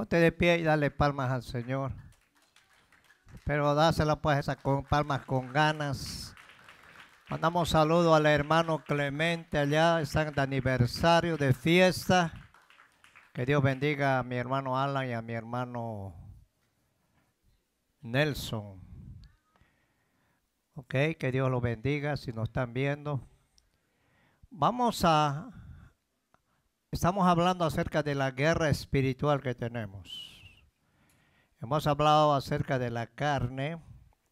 Ponte de pie y dale palmas al Señor. Pero dásela pues esas con palmas con ganas. Mandamos saludo al hermano Clemente allá, están de aniversario, de fiesta. Que Dios bendiga a mi hermano Alan y a mi hermano Nelson. Ok, que Dios los bendiga si nos están viendo. Vamos a Estamos hablando acerca de la guerra espiritual que tenemos. Hemos hablado acerca de la carne,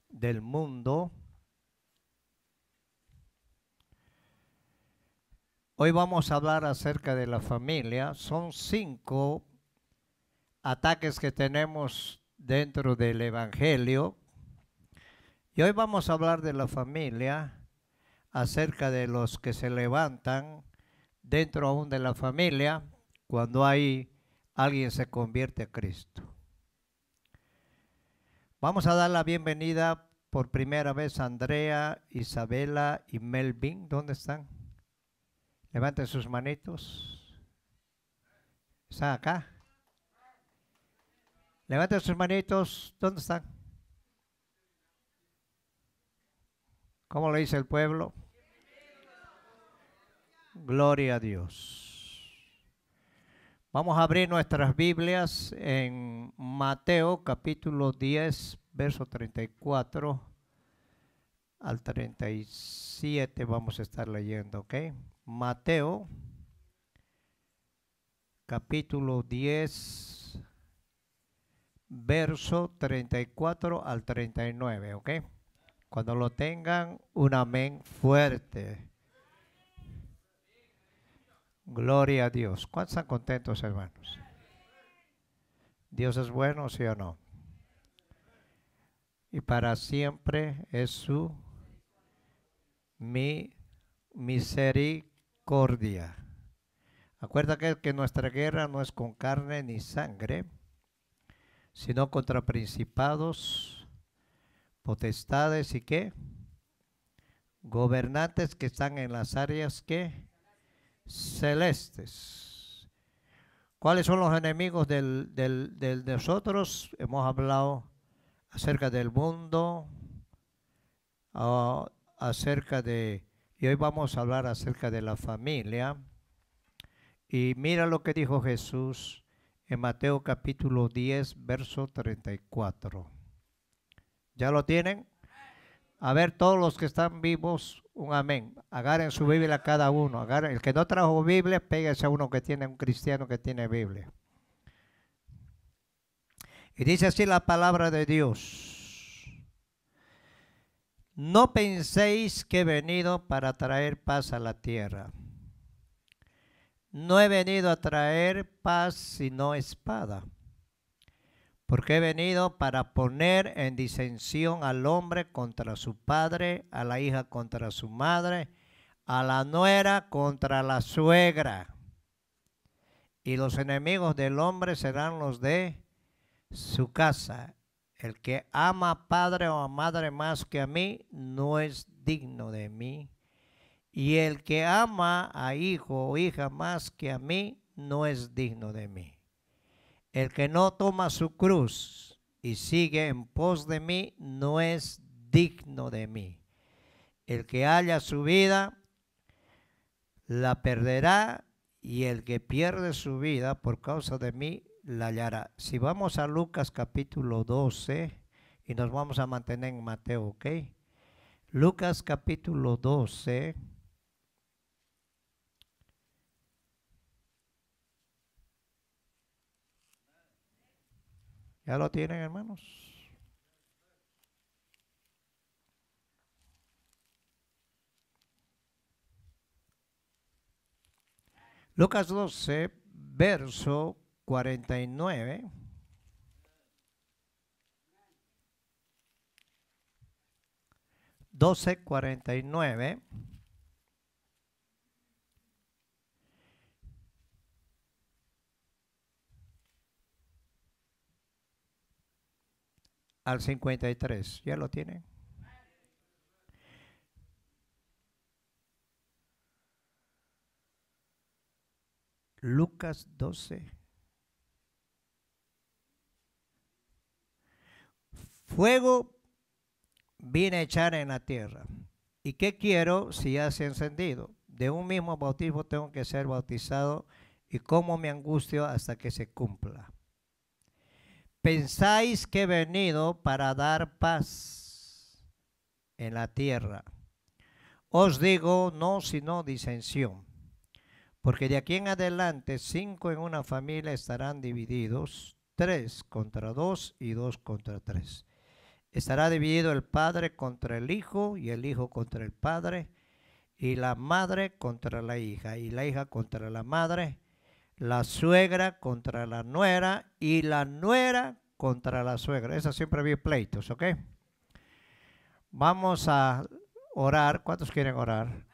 del mundo. Hoy vamos a hablar acerca de la familia. Son cinco ataques que tenemos dentro del Evangelio. Y hoy vamos a hablar de la familia, acerca de los que se levantan dentro aún de la familia, cuando hay alguien se convierte a Cristo. Vamos a dar la bienvenida por primera vez a Andrea, Isabela y Melvin. ¿Dónde están? Levanten sus manitos. ¿Están acá? Levanten sus manitos. ¿Dónde están? ¿Cómo le dice el pueblo? Gloria a Dios. Vamos a abrir nuestras Biblias en Mateo capítulo 10, verso 34 al 37 vamos a estar leyendo, ¿ok? Mateo capítulo 10, verso 34 al 39, ¿ok? Cuando lo tengan, un amén fuerte. Gloria a Dios. ¿Cuántos están contentos, hermanos? Dios es bueno, sí o no. Y para siempre es su misericordia. Acuerda que, que nuestra guerra no es con carne ni sangre, sino contra principados, potestades y qué? Gobernantes que están en las áreas que celestes. ¿Cuáles son los enemigos de nosotros? Hemos hablado acerca del mundo, ah, acerca de... Y hoy vamos a hablar acerca de la familia. Y mira lo que dijo Jesús en Mateo capítulo 10, verso 34. ¿Ya lo tienen? A ver, todos los que están vivos, un amén. Agarren su Biblia cada uno. El que no trajo Biblia, pégase a uno que tiene, un cristiano que tiene Biblia. Y dice así la palabra de Dios. No penséis que he venido para traer paz a la tierra. No he venido a traer paz sino espada porque he venido para poner en disensión al hombre contra su padre, a la hija contra su madre, a la nuera contra la suegra. Y los enemigos del hombre serán los de su casa. El que ama a padre o a madre más que a mí no es digno de mí. Y el que ama a hijo o hija más que a mí no es digno de mí. El que no toma su cruz y sigue en pos de mí no es digno de mí. El que halla su vida la perderá y el que pierde su vida por causa de mí la hallará. Si vamos a Lucas capítulo 12 y nos vamos a mantener en Mateo, ¿ok? Lucas capítulo 12. Ya lo tienen, hermanos. Lucas 12, verso 49. 12, 49. y nueve. al 53. ¿Ya lo tienen? Lucas 12. Fuego vine a echar en la tierra. ¿Y qué quiero si ya se ha encendido? De un mismo bautismo tengo que ser bautizado y cómo me angustio hasta que se cumpla pensáis que he venido para dar paz en la tierra. Os digo, no, sino disensión. Porque de aquí en adelante cinco en una familia estarán divididos, tres contra dos y dos contra tres. Estará dividido el padre contra el hijo y el hijo contra el padre, y la madre contra la hija, y la hija contra la madre, la suegra contra la nuera y la nuera contra la suegra. Esa siempre había pleitos, ¿ok? Vamos a orar. ¿Cuántos quieren orar?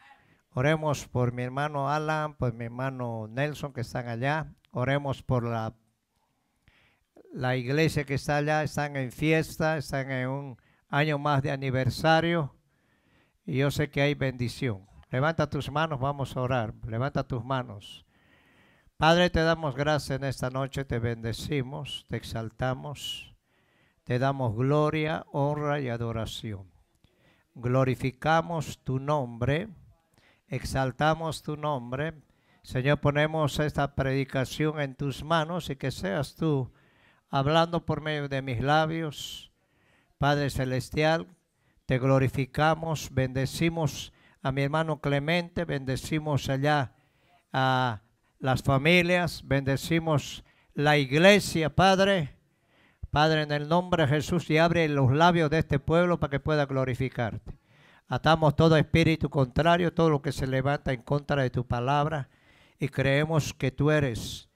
Oremos por mi hermano Alan, por mi hermano Nelson que están allá. Oremos por la, la iglesia que está allá. Están en fiesta, están en un año más de aniversario. Y yo sé que hay bendición. Levanta tus manos, vamos a orar. Levanta tus manos. Padre, te damos gracias en esta noche, te bendecimos, te exaltamos, te damos gloria, honra y adoración. Glorificamos tu nombre, exaltamos tu nombre. Señor, ponemos esta predicación en tus manos y que seas tú hablando por medio de mis labios. Padre Celestial, te glorificamos, bendecimos a mi hermano Clemente, bendecimos allá a las familias, bendecimos la iglesia, Padre. Padre, en el nombre de Jesús, y abre los labios de este pueblo para que pueda glorificarte. Atamos todo espíritu contrario, todo lo que se levanta en contra de tu palabra, y creemos que tú eres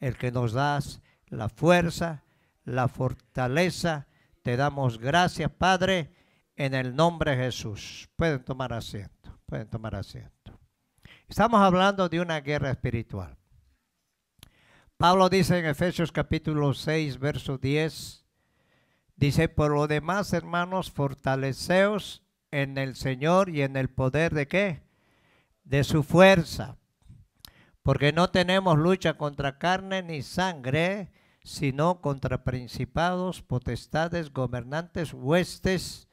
el que nos das la fuerza, la fortaleza. Te damos gracias, Padre, en el nombre de Jesús. Pueden tomar asiento, pueden tomar asiento. Estamos hablando de una guerra espiritual. Pablo dice en Efesios capítulo 6, verso 10, dice, por lo demás, hermanos, fortaleceos en el Señor y en el poder de qué? De su fuerza. Porque no tenemos lucha contra carne ni sangre, sino contra principados, potestades, gobernantes, huestes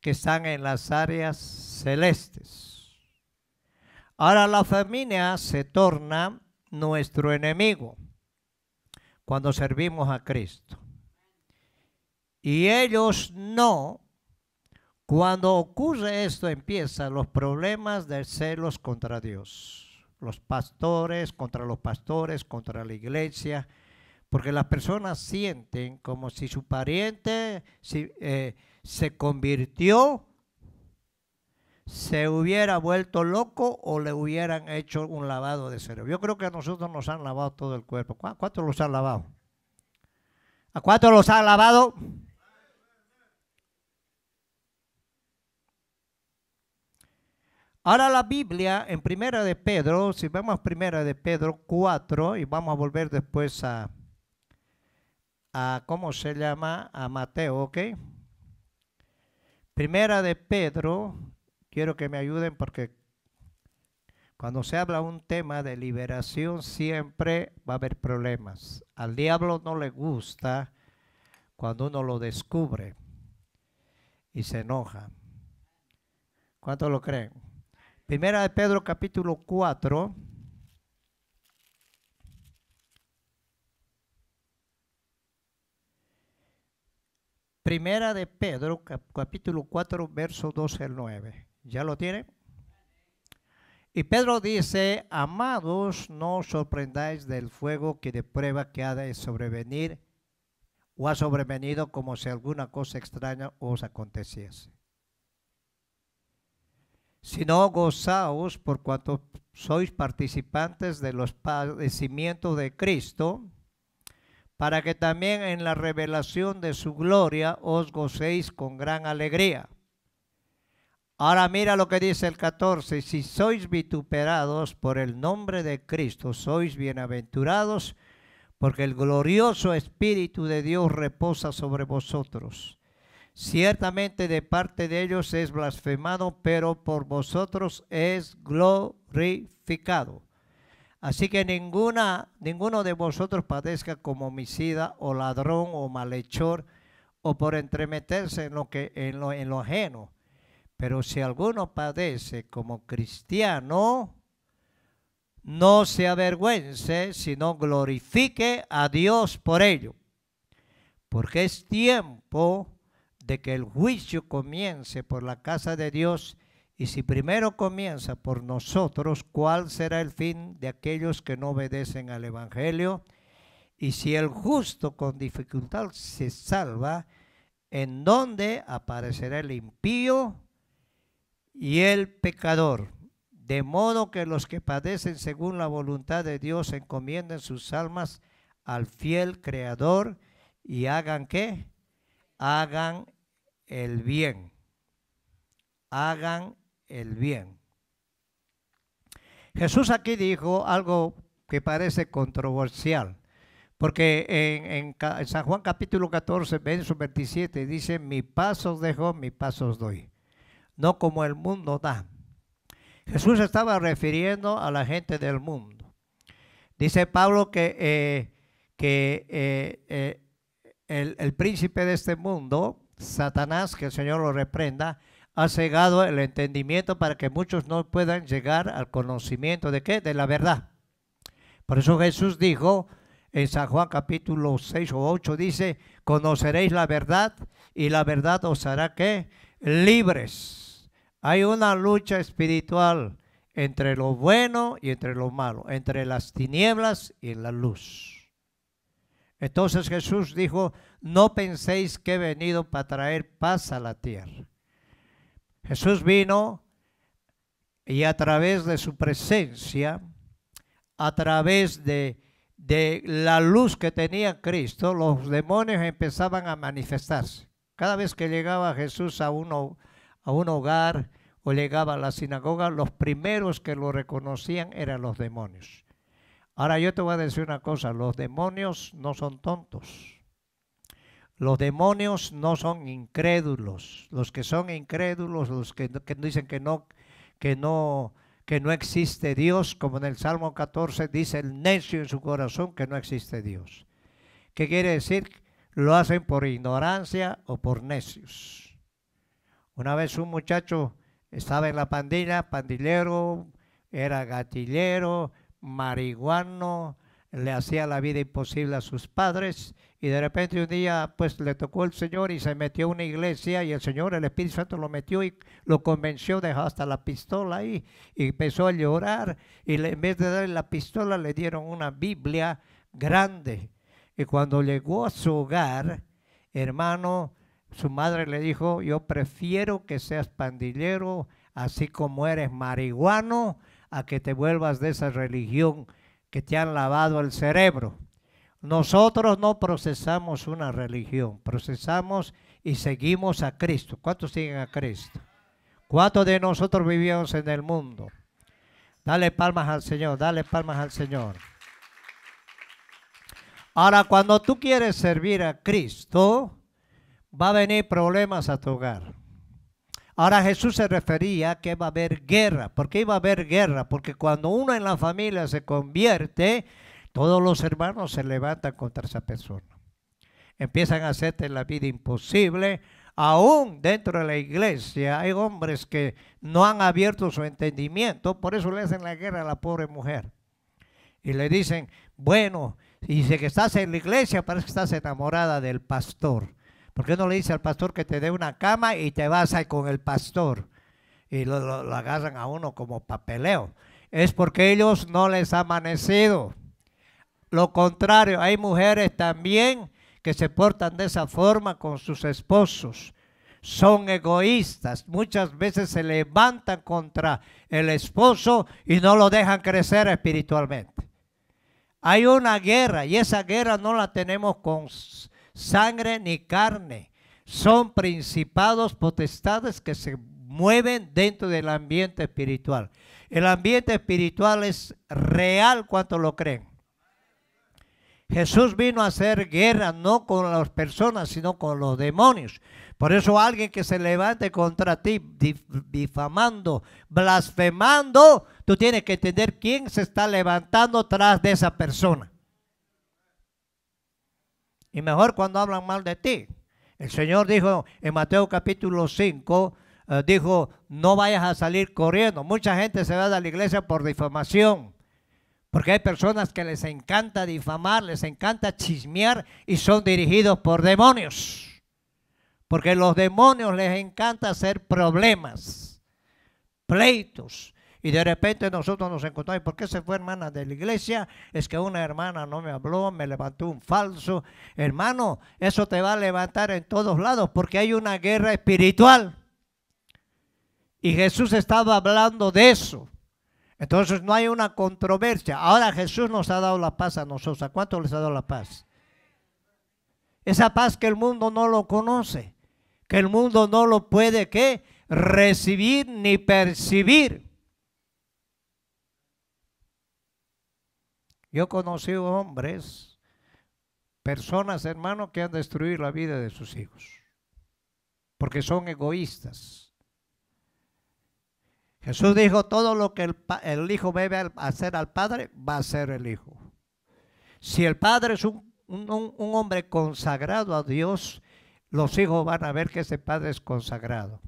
que están en las áreas celestes. Ahora la familia se torna nuestro enemigo cuando servimos a Cristo. Y ellos no. Cuando ocurre esto empiezan los problemas de celos contra Dios. Los pastores contra los pastores, contra la iglesia, porque las personas sienten como si su pariente eh, se convirtió se hubiera vuelto loco o le hubieran hecho un lavado de cerebro. Yo creo que a nosotros nos han lavado todo el cuerpo. ¿A cuántos los han lavado? ¿A cuántos los han lavado? Ahora la Biblia en Primera de Pedro, si vemos Primera de Pedro 4 y vamos a volver después a, a ¿cómo se llama? A Mateo, ¿ok? Primera de Pedro quiero que me ayuden porque cuando se habla un tema de liberación siempre va a haber problemas. Al diablo no le gusta cuando uno lo descubre y se enoja. ¿Cuántos lo creen? Primera de Pedro capítulo 4. Primera de Pedro capítulo 4 verso 12 al 9. ¿Ya lo tiene? Y Pedro dice, amados, no os sorprendáis del fuego que de prueba que ha de sobrevenir o ha sobrevenido como si alguna cosa extraña os aconteciese. Sino gozaos por cuanto sois participantes de los padecimientos de Cristo, para que también en la revelación de su gloria os gocéis con gran alegría. Ahora mira lo que dice el 14, si sois vituperados por el nombre de Cristo, sois bienaventurados, porque el glorioso Espíritu de Dios reposa sobre vosotros. Ciertamente de parte de ellos es blasfemado, pero por vosotros es glorificado. Así que ninguna, ninguno de vosotros padezca como homicida o ladrón o malhechor o por entremeterse en lo, que, en lo, en lo ajeno pero si alguno padece como cristiano, no se avergüence, sino glorifique a Dios por ello. Porque es tiempo de que el juicio comience por la casa de Dios. Y si primero comienza por nosotros, ¿cuál será el fin de aquellos que no obedecen al Evangelio? Y si el justo con dificultad se salva, ¿en dónde aparecerá el impío? y el pecador, de modo que los que padecen según la voluntad de Dios encomienden sus almas al fiel Creador y hagan qué? Hagan el bien. Hagan el bien. Jesús aquí dijo algo que parece controversial, porque en, San Juan capítulo 14, verso 27 dice, mi pasos dejo, mis pasos doy no como el mundo da. Jesús estaba refiriendo a la gente del mundo. Dice Pablo que, eh, eh, eh, el, príncipe de este mundo, Satanás, que el Señor lo reprenda, ha cegado el entendimiento para que muchos no puedan llegar al conocimiento de qué? De la verdad. Por eso Jesús dijo en San Juan capítulo 6 o 8, dice, conoceréis la verdad y la verdad os hará que libres. Hay una lucha espiritual entre lo bueno y entre lo malo, entre las tinieblas y la luz. Entonces Jesús dijo, no penséis que he venido para traer paz a la tierra. Jesús vino y a través de su presencia, a través de, la luz que tenía Cristo, los demonios empezaban a manifestarse. Cada vez que llegaba Jesús a uno, a un hogar o llegaba a la sinagoga, los primeros que lo reconocían eran los demonios. Ahora yo te voy a decir una cosa, los demonios no son tontos. Los demonios no son incrédulos. Los que son incrédulos, los que, dicen que no, que no, que no existe Dios, como en el Salmo 14 dice el necio en su corazón que no existe Dios. ¿Qué quiere decir? Lo hacen por ignorancia o por necios. Una vez un muchacho estaba en la pandilla, pandillero, era gatillero, marihuano, le hacía la vida imposible a sus padres y de repente un día pues le tocó el Señor y se metió a una iglesia y el Señor, el Espíritu Santo lo metió y lo convenció, dejó hasta la pistola ahí y empezó a llorar y en vez de darle la pistola le dieron una Biblia grande y cuando llegó a su hogar, hermano, su madre le dijo, yo prefiero que seas pandillero, así como eres marihuano, a que te vuelvas de esa religión que te han lavado el cerebro. Nosotros no procesamos una religión, procesamos y seguimos a Cristo. ¿Cuántos siguen a Cristo? ¿Cuántos de nosotros vivimos en el mundo? Dale palmas al Señor, dale palmas al Señor. Ahora, cuando tú quieres servir a Cristo, va a venir problemas a tu hogar. Ahora Jesús se refería que va a haber guerra. ¿Por qué iba a haber guerra? Porque cuando uno en la familia se convierte, todos los hermanos se levantan contra esa persona. Empiezan a hacerte la vida imposible. Aún dentro de la iglesia hay hombres que no han abierto su entendimiento, por eso le hacen la guerra a la pobre mujer. Y le dicen, bueno, dice que estás en la iglesia, parece que estás enamorada del pastor. ¿Por qué no le dice al pastor que te dé una cama y te vas ahí con el pastor? Y lo, agarran a uno como papeleo. Es porque ellos no les ha amanecido. Lo contrario, hay mujeres también que se portan de esa forma con sus esposos. Son egoístas. Muchas veces se levantan contra el esposo y no lo dejan crecer espiritualmente. Hay una guerra y esa guerra no la tenemos con sangre ni carne. Son principados, potestades que se mueven dentro del ambiente espiritual. El ambiente espiritual es real cuando lo creen. Jesús vino a hacer guerra no con las personas, sino con los demonios. Por eso alguien que se levante contra ti, difamando, blasfemando, tú tienes que entender quién se está levantando tras de esa persona. Y mejor cuando hablan mal de ti. El Señor dijo en Mateo capítulo 5, eh, dijo, no vayas a salir corriendo. Mucha gente se va a la iglesia por difamación. Porque hay personas que les encanta difamar, les encanta chismear y son dirigidos por demonios. Porque los demonios les encanta hacer problemas, pleitos, y de repente nosotros nos encontramos, ¿por qué se fue hermana de la iglesia? Es que una hermana no me habló, me levantó un falso. Hermano, eso te va a levantar en todos lados porque hay una guerra espiritual. Y Jesús estaba hablando de eso. Entonces no hay una controversia. Ahora Jesús nos ha dado la paz a nosotros. ¿A cuánto les ha dado la paz? Esa paz que el mundo no lo conoce, que el mundo no lo puede ¿qué? recibir ni percibir. Yo conocido hombres, personas, hermanos, que han destruido la vida de sus hijos, porque son egoístas. Jesús dijo, todo lo que el, hijo debe hacer al padre, va a ser el hijo. Si el padre es un, un hombre consagrado a Dios, los hijos van a ver que ese padre es consagrado.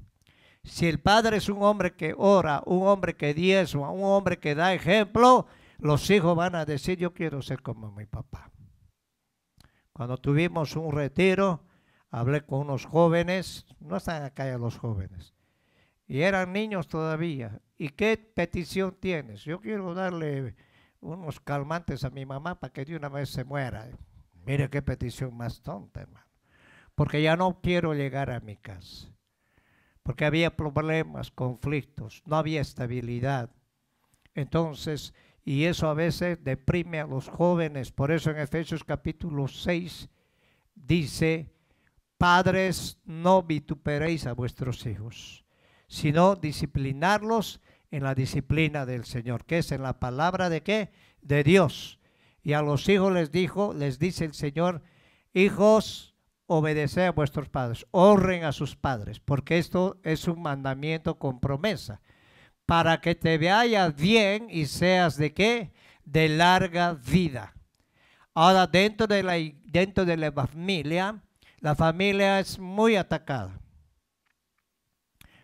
Si el padre es un hombre que ora, un hombre que diezma, un hombre que da ejemplo, los hijos van a decir, yo quiero ser como mi papá. Cuando tuvimos un retiro, hablé con unos jóvenes, no están acá ya los jóvenes, y eran niños todavía. ¿Y qué petición tienes? Yo quiero darle unos calmantes a mi mamá para que de una vez se muera. Mira qué petición más tonta, hermano. Porque ya no quiero llegar a mi casa. Porque había problemas, conflictos, no había estabilidad. Entonces, y eso a veces deprime a los jóvenes. Por eso en Efesios capítulo 6 dice, padres, no vituperéis a vuestros hijos, sino disciplinarlos en la disciplina del Señor, que es en la palabra de qué? De Dios. Y a los hijos les dijo, les dice el Señor, hijos, obedeced a vuestros padres, honren a sus padres, porque esto es un mandamiento con promesa para que te veas bien y seas de qué? De larga vida. Ahora, dentro de la, dentro de la familia, la familia es muy atacada.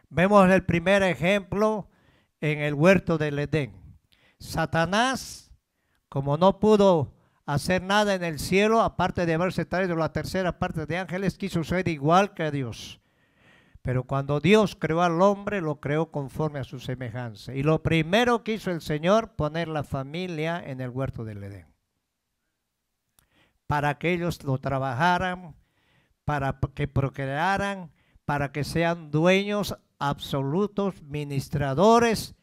Vemos el primer ejemplo en el huerto del Edén. Satanás, como no pudo hacer nada en el cielo, aparte de haberse traído la tercera parte de ángeles, quiso ser igual que Dios. Pero cuando Dios creó al hombre, lo creó conforme a su semejanza. Y lo primero que hizo el Señor, poner la familia en el huerto del Edén. Para que ellos lo trabajaran, para que procrearan, para que sean dueños absolutos, ministradores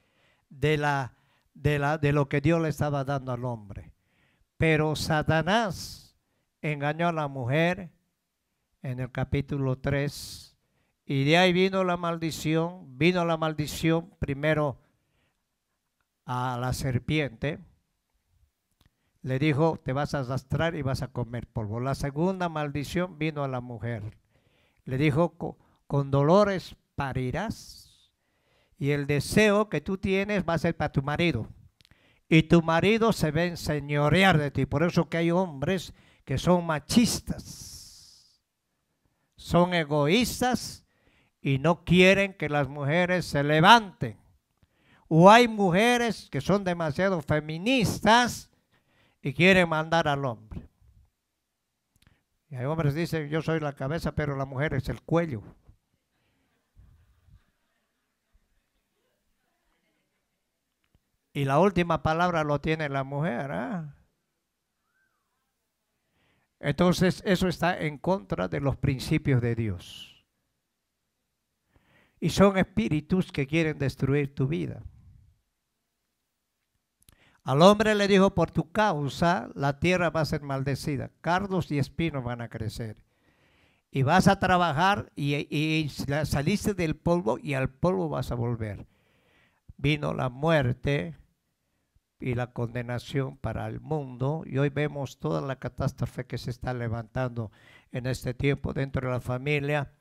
de, la, de, la, de lo que Dios le estaba dando al hombre. Pero Satanás engañó a la mujer en el capítulo 3 y de ahí vino la maldición, vino la maldición primero a la serpiente. Le dijo, te vas a arrastrar y vas a comer polvo. La segunda maldición vino a la mujer. Le dijo, con dolores parirás y el deseo que tú tienes va a ser para tu marido. Y tu marido se va a enseñorear de ti. Por eso que hay hombres que son machistas, son egoístas y no quieren que las mujeres se levanten. O hay mujeres que son demasiado feministas y quieren mandar al hombre. Y hay hombres que dicen, yo soy la cabeza, pero la mujer es el cuello. Y la última palabra lo tiene la mujer. ¿ah? Entonces eso está en contra de los principios de Dios y son espíritus que quieren destruir tu vida. Al hombre le dijo, por tu causa la tierra va a ser maldecida, cardos y espinos van a crecer. Y vas a trabajar y, saliste del polvo y al polvo vas a volver. Vino la muerte y la condenación para el mundo y hoy vemos toda la catástrofe que se está levantando en este tiempo dentro de la familia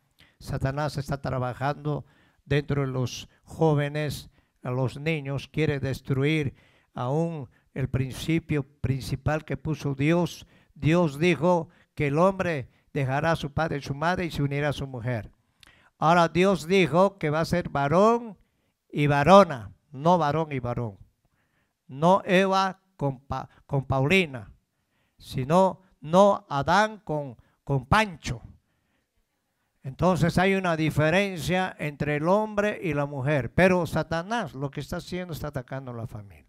Satanás está trabajando dentro de los jóvenes, a los niños, quiere destruir aún el principio principal que puso Dios. Dios dijo que el hombre dejará a su padre y su madre y se unirá a su mujer. Ahora Dios dijo que va a ser varón y varona, no varón y varón. No Eva con, con Paulina, sino no Adán con, con Pancho. Entonces hay una diferencia entre el hombre y la mujer, pero Satanás lo que está haciendo está atacando a la familia.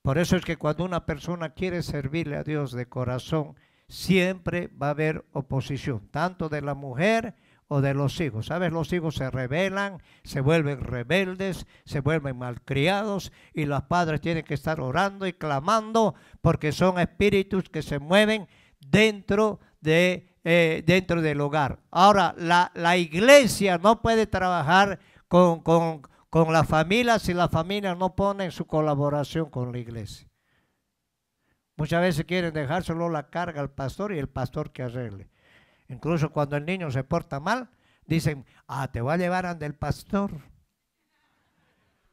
Por eso es que cuando una persona quiere servirle a Dios de corazón, siempre va a haber oposición, tanto de la mujer o de los hijos. ¿Sabes? Los hijos se rebelan, se vuelven rebeldes, se vuelven malcriados y los padres tienen que estar orando y clamando porque son espíritus que se mueven dentro de eh, dentro del hogar. Ahora, la, iglesia no puede trabajar con, la familia si la familia no pone su colaboración con la iglesia. Muchas veces quieren dejar solo la carga al pastor y el pastor que arregle. Incluso cuando el niño se porta mal, dicen, ah, te va a llevar ante el pastor.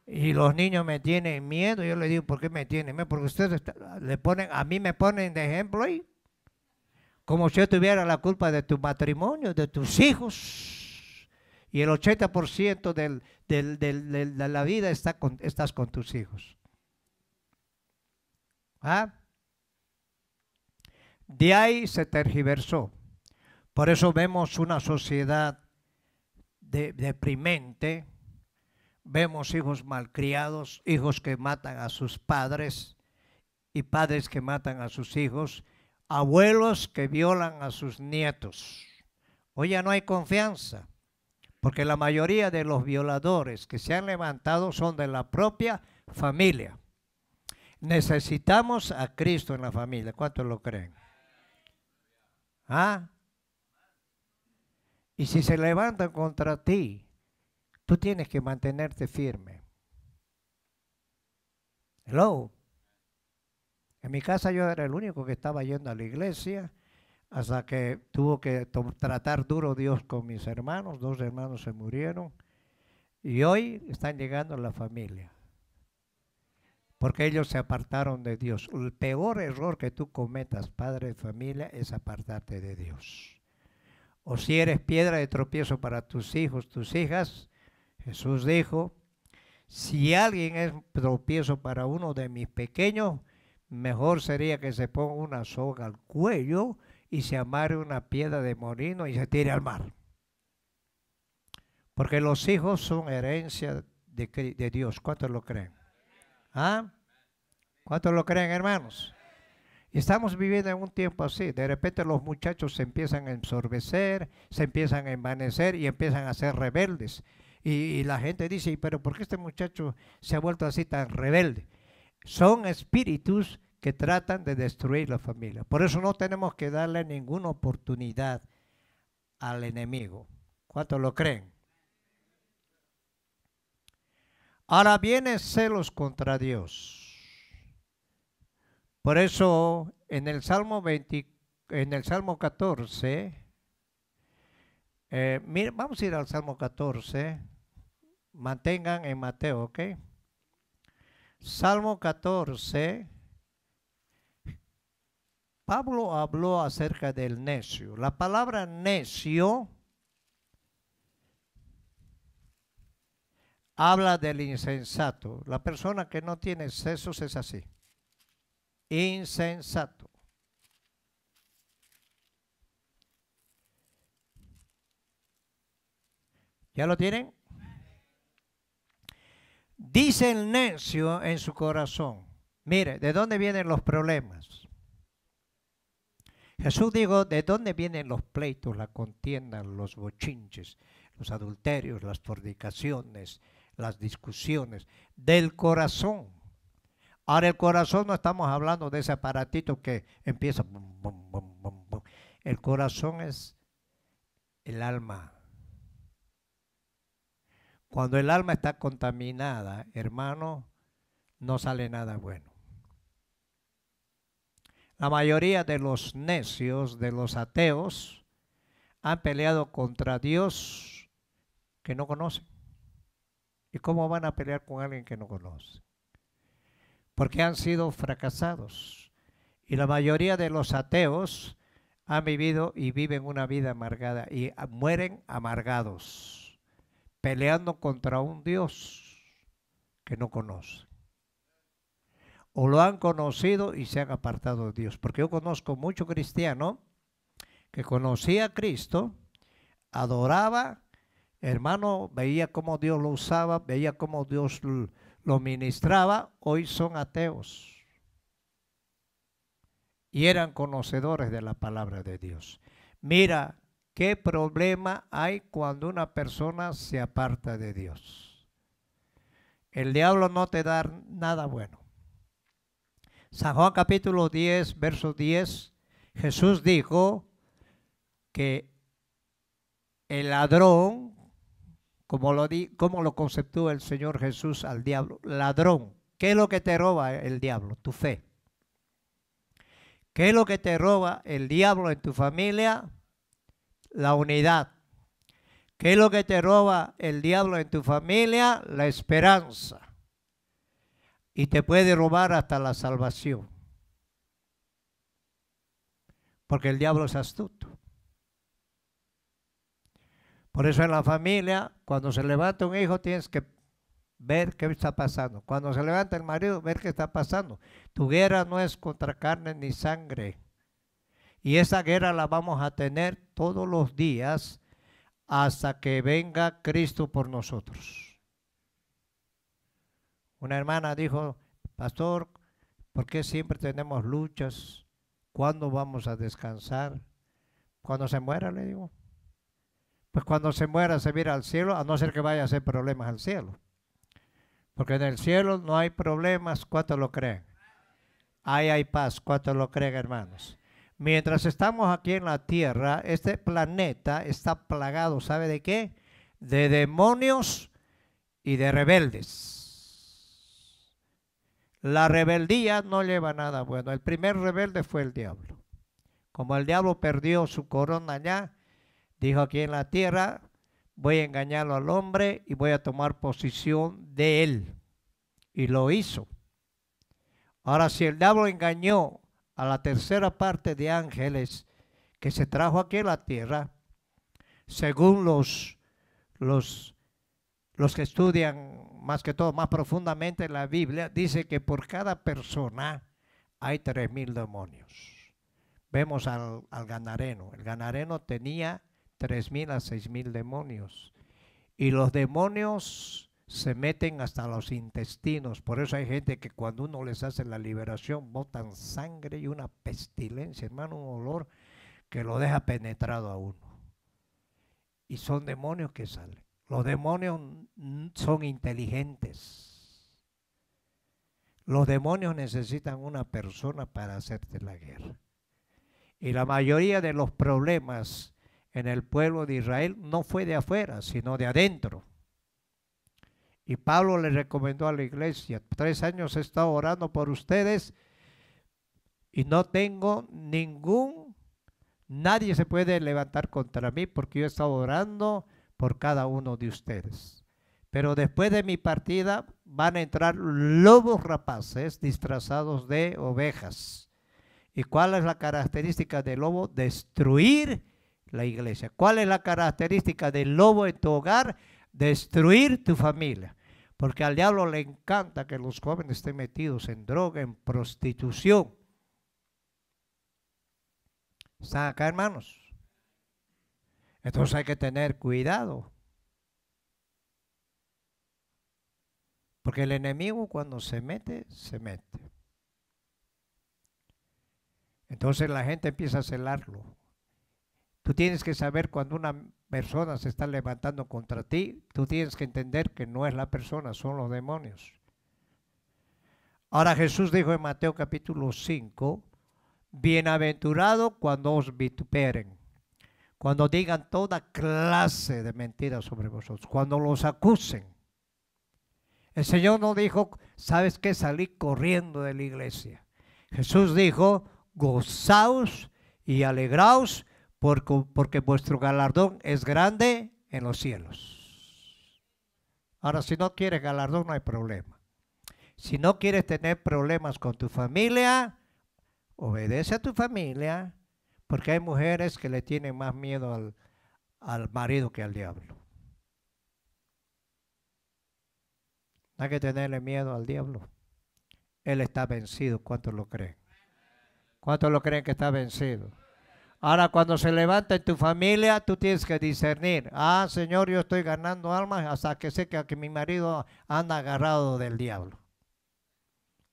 Y los niños me tienen miedo. Yo le digo, ¿por qué me tienen miedo? Porque ustedes le ponen, a mí me ponen de ejemplo y como si yo tuviera la culpa de tu matrimonio, de tus hijos. Y el 80% de la vida está estás con tus hijos. ¿Ah? De ahí se tergiversó. Por eso vemos una sociedad deprimente, vemos hijos malcriados, hijos que matan a sus padres y padres que matan a sus hijos abuelos que violan a sus nietos. Hoy ya no hay confianza, porque la mayoría de los violadores que se han levantado son de la propia familia. Necesitamos a Cristo en la familia. ¿Cuántos lo creen? ¿Ah? Y si se levantan contra ti, tú tienes que mantenerte firme. Hello. En mi casa yo era el único que estaba yendo a la iglesia, hasta que tuvo que tratar duro Dios con mis hermanos, dos hermanos se murieron, y hoy están llegando la familia, porque ellos se apartaron de Dios. El peor error que tú cometas, padre de familia, es apartarte de Dios. O si eres piedra de tropiezo para tus hijos, tus hijas, Jesús dijo, si alguien es tropiezo para uno de mis pequeños, mejor sería que se ponga una soga al cuello y se amare una piedra de molino y se tire al mar. Porque los hijos son herencia de, Dios. ¿Cuántos lo creen? ¿Ah? ¿Cuántos lo creen, hermanos? Estamos viviendo en un tiempo así. De repente los muchachos se empiezan a ensorbecer, se empiezan a envanecer y empiezan a ser rebeldes. Y, y la gente dice, ¿pero por qué este muchacho se ha vuelto así tan rebelde? son espíritus que tratan de destruir la familia. Por eso no tenemos que darle ninguna oportunidad al enemigo. ¿Cuántos lo creen? Ahora vienen celos contra Dios. Por eso en el Salmo 20, en el Salmo 14, eh, vamos a ir al Salmo 14. Mantengan en Mateo, ¿ok? Salmo 14, Pablo habló acerca del necio. La palabra necio habla del insensato. La persona que no tiene sesos es así. Insensato. ¿Ya lo tienen? Dice el necio en su corazón, mire, ¿de dónde vienen los problemas? Jesús dijo, ¿de dónde vienen los pleitos, la contienda, los bochinches, los adulterios, las fornicaciones, las discusiones? Del corazón. Ahora el corazón no estamos hablando de ese aparatito que empieza. el corazón es el alma. Cuando el alma está contaminada, hermano, no sale nada bueno. La mayoría de los necios, de los ateos, han peleado contra Dios que no conocen. ¿Y cómo van a pelear con alguien que no conoce? Porque han sido fracasados. Y la mayoría de los ateos han vivido y viven una vida amargada y mueren amargados peleando contra un Dios que no conoce. O lo han conocido y se han apartado de Dios. Porque yo conozco mucho cristiano que conocía a Cristo, adoraba, hermano, veía cómo Dios lo usaba, veía cómo Dios lo ministraba, hoy son ateos. Y eran conocedores de la palabra de Dios. Mira, ¿Qué problema hay cuando una persona se aparta de Dios? El diablo no te da nada bueno. San Juan capítulo 10, verso 10, Jesús dijo que el ladrón, como lo, di, como lo conceptúa el Señor Jesús al diablo, ladrón, ¿qué es lo que te roba el diablo? Tu fe. ¿Qué es lo que te roba el diablo en tu familia? la unidad. ¿Qué es lo que te roba el diablo en tu familia? La esperanza. Y te puede robar hasta la salvación. Porque el diablo es astuto. Por eso en la familia, cuando se levanta un hijo, tienes que ver qué está pasando. Cuando se levanta el marido, ver qué está pasando. Tu guerra no es contra carne ni sangre. Y esa guerra la vamos a tener todos los días hasta que venga Cristo por nosotros. Una hermana dijo, pastor, ¿por qué siempre tenemos luchas? ¿Cuándo vamos a descansar? Cuando se muera, le digo. Pues cuando se muera se mira al cielo, a no ser que vaya a hacer problemas al cielo. Porque en el cielo no hay problemas, ¿cuántos lo creen? Ahí hay paz, ¿cuántos lo creen, hermanos? Mientras estamos aquí en la tierra, este planeta está plagado, ¿sabe de qué? De demonios y de rebeldes. La rebeldía no lleva nada bueno. El primer rebelde fue el diablo. Como el diablo perdió su corona allá, dijo aquí en la tierra, voy a engañarlo al hombre y voy a tomar posición de él. Y lo hizo. Ahora, si el diablo engañó a la tercera parte de ángeles que se trajo aquí a la tierra, según los, los, los que estudian más que todo, más profundamente la Biblia, dice que por cada persona hay tres mil demonios. Vemos al, al ganareno. El ganareno tenía tres mil a seis mil demonios. Y los demonios se meten hasta los intestinos. Por eso hay gente que cuando uno les hace la liberación botan sangre y una pestilencia, hermano, un olor que lo deja penetrado a uno. Y son demonios que salen. Los demonios son inteligentes. Los demonios necesitan una persona para hacerte la guerra. Y la mayoría de los problemas en el pueblo de Israel no fue de afuera, sino de adentro. Y Pablo le recomendó a la iglesia, tres años he estado orando por ustedes y no tengo ningún, nadie se puede levantar contra mí porque yo he estado orando por cada uno de ustedes. Pero después de mi partida van a entrar lobos rapaces disfrazados de ovejas. ¿Y cuál es la característica del lobo? Destruir la iglesia. ¿Cuál es la característica del lobo en tu hogar? Destruir tu familia. Porque al diablo le encanta que los jóvenes estén metidos en droga, en prostitución. ¿Están acá, hermanos? Entonces hay que tener cuidado. Porque el enemigo cuando se mete, se mete. Entonces la gente empieza a celarlo. Tú tienes que saber cuando una persona se está levantando contra ti, tú tienes que entender que no es la persona, son los demonios. Ahora Jesús dijo en Mateo capítulo 5, bienaventurado cuando os vituperen, cuando digan toda clase de mentiras sobre vosotros, cuando los acusen. El Señor no dijo, ¿sabes qué? Salí corriendo de la iglesia. Jesús dijo, gozaos y alegraos porque vuestro galardón es grande en los cielos. Ahora, si no quieres galardón, no hay problema. Si no quieres tener problemas con tu familia, obedece a tu familia, porque hay mujeres que le tienen más miedo al, marido que al diablo. No hay que tenerle miedo al diablo. Él está vencido. ¿Cuántos lo creen? ¿Cuántos lo creen que está vencido? Ahora cuando se levanta en tu familia, tú tienes que discernir. Ah, Señor, yo estoy ganando almas hasta que sé que, que mi marido anda agarrado del diablo.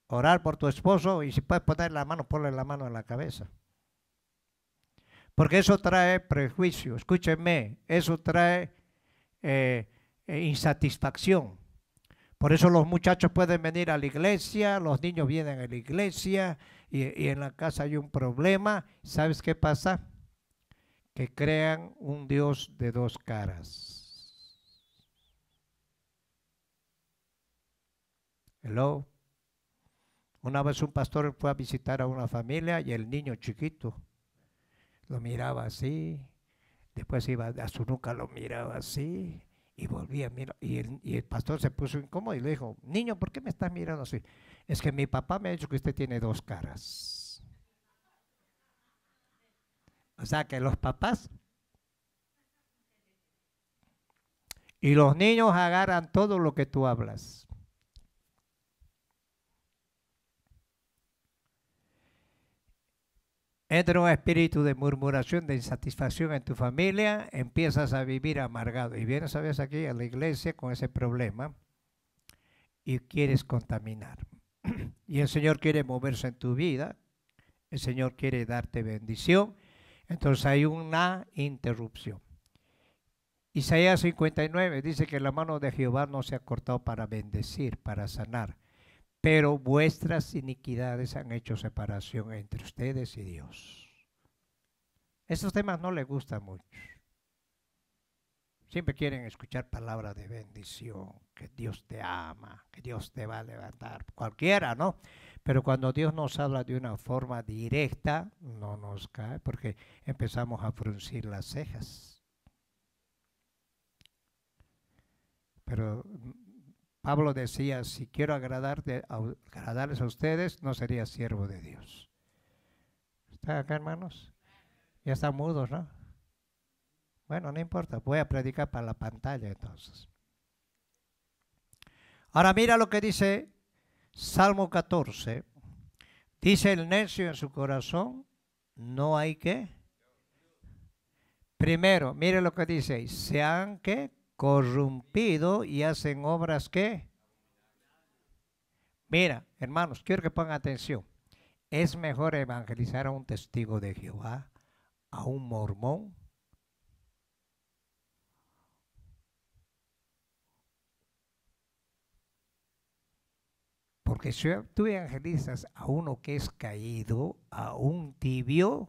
Orar por tu esposo y si puedes poner la mano, ponle la mano en la cabeza. Porque eso trae prejuicio, escúcheme. eso trae eh, eh, insatisfacción. Por eso los muchachos pueden venir a la iglesia, los niños vienen a la iglesia, y, en la casa hay un problema, ¿sabes qué pasa? Que crean un Dios de dos caras. Hello. Una vez un pastor fue a visitar a una familia y el niño chiquito lo miraba así, después iba a su nuca, lo miraba así y volvía a mirar. y el pastor se puso incómodo y le dijo, niño, ¿por qué me estás mirando así? es que mi papá me ha dicho que usted tiene dos caras. O sea que los papás y los niños agarran todo lo que tú hablas. Entra un espíritu de murmuración, de insatisfacción en tu familia, empiezas a vivir amargado y vienes a veces aquí a la iglesia con ese problema y quieres contaminar. y el Señor quiere moverse en tu vida, el Señor quiere darte bendición, entonces hay una interrupción. Isaías 59 dice que la mano de Jehová no se ha cortado para bendecir, para sanar, pero vuestras iniquidades han hecho separación entre ustedes y Dios. Estos temas no le gustan mucho. Siempre quieren escuchar palabras de bendición, que Dios te ama, que Dios te va a levantar, cualquiera, ¿no? Pero cuando Dios nos habla de una forma directa, no nos cae, porque empezamos a fruncir las cejas. Pero mm, Pablo decía, si quiero agradarles a ustedes, no sería siervo de Dios. ¿Está acá, hermanos? Ya están mudos, ¿no? Bueno, no importa, voy a predicar para la pantalla entonces. Ahora mira lo que dice Salmo 14. Dice el necio en su corazón, no hay que. Primero, mire lo que dice, se han que corrompido y hacen obras que. Mira, hermanos, quiero que pongan atención. Es mejor evangelizar a un testigo de Jehová, a un mormón, Porque si tú evangelizas a uno que es caído, a un tibio,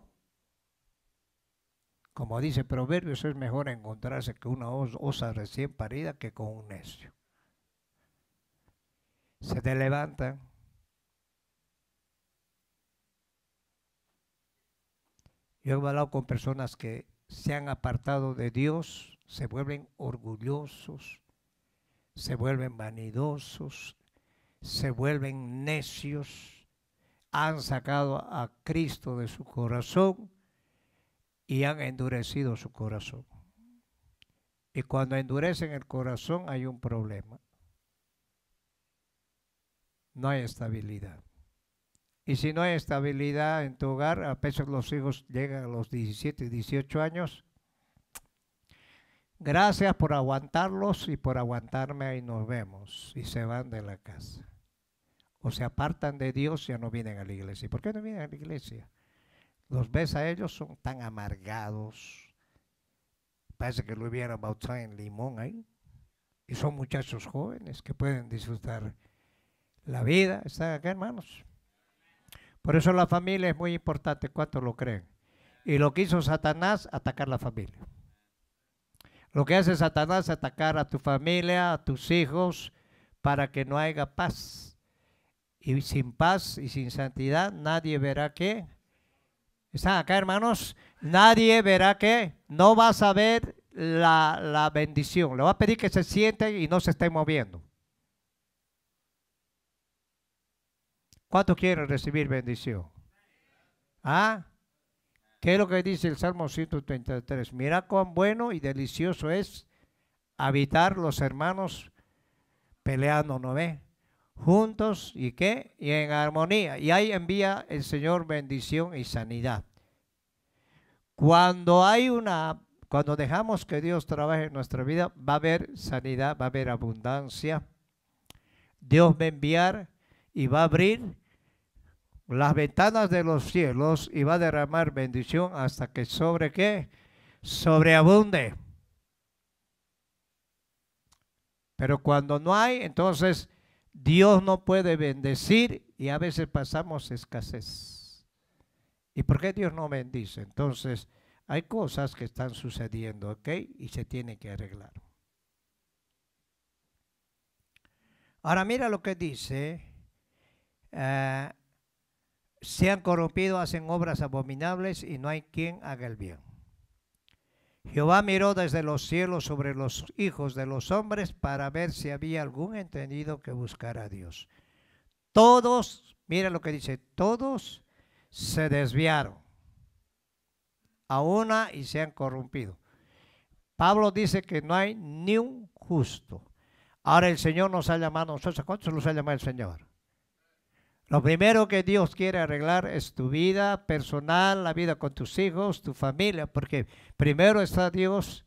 como dice Proverbios, es mejor encontrarse con una osa recién parida que con un necio. Se te levantan. Yo he hablado con personas que se han apartado de Dios, se vuelven orgullosos, se vuelven vanidosos, se vuelven necios, han sacado a Cristo de su corazón y han endurecido su corazón. Y cuando endurecen el corazón hay un problema. No hay estabilidad. Y si no hay estabilidad en tu hogar, a pesar de los hijos llegan a los 17, 18 años. Gracias por aguantarlos y por aguantarme ahí nos vemos. Y se van de la casa o se apartan de Dios ya no vienen a la iglesia. ¿Por qué no vienen a la iglesia? Los ves a ellos, son tan amargados. Parece que lo hubieran bautizado en limón ahí. Y son muchachos jóvenes que pueden disfrutar la vida. Están acá, hermanos. Por eso la familia es muy importante. ¿Cuántos lo creen? Y lo que hizo Satanás, atacar la familia. Lo que hace Satanás atacar a tu familia, a tus hijos, para que no haya paz y sin paz y sin santidad nadie verá que. ¿Están acá, hermanos? Nadie verá que. No vas a ver la, bendición. Le va a pedir que se siente y no se estén moviendo. ¿cuánto quieren recibir bendición? ¿Ah? ¿Qué es lo que dice el Salmo 133? Mira cuán bueno y delicioso es habitar los hermanos peleando, ¿no ve? juntos y qué? Y en armonía. Y ahí envía el Señor bendición y sanidad. Cuando hay una, cuando dejamos que Dios trabaje en nuestra vida, va a haber sanidad, va a haber abundancia. Dios va a enviar y va a abrir las ventanas de los cielos y va a derramar bendición hasta que sobre qué? Sobreabunde. Pero cuando no hay, entonces Dios no puede bendecir y a veces pasamos escasez. ¿Y por qué Dios no bendice? Entonces, hay cosas que están sucediendo, ¿ok? Y se tiene que arreglar. Ahora mira lo que dice. Eh, se han corrompido, hacen obras abominables y no hay quien haga el bien. Jehová miró desde los cielos sobre los hijos de los hombres para ver si había algún entendido que buscara a Dios. Todos, mira lo que dice, todos se desviaron a una y se han corrompido. Pablo dice que no hay ni un justo. Ahora el Señor nos ha llamado a nosotros. ¿Cuántos los ha llamado el Señor? Lo primero que Dios quiere arreglar es tu vida personal, la vida con tus hijos, tu familia, porque primero está Dios,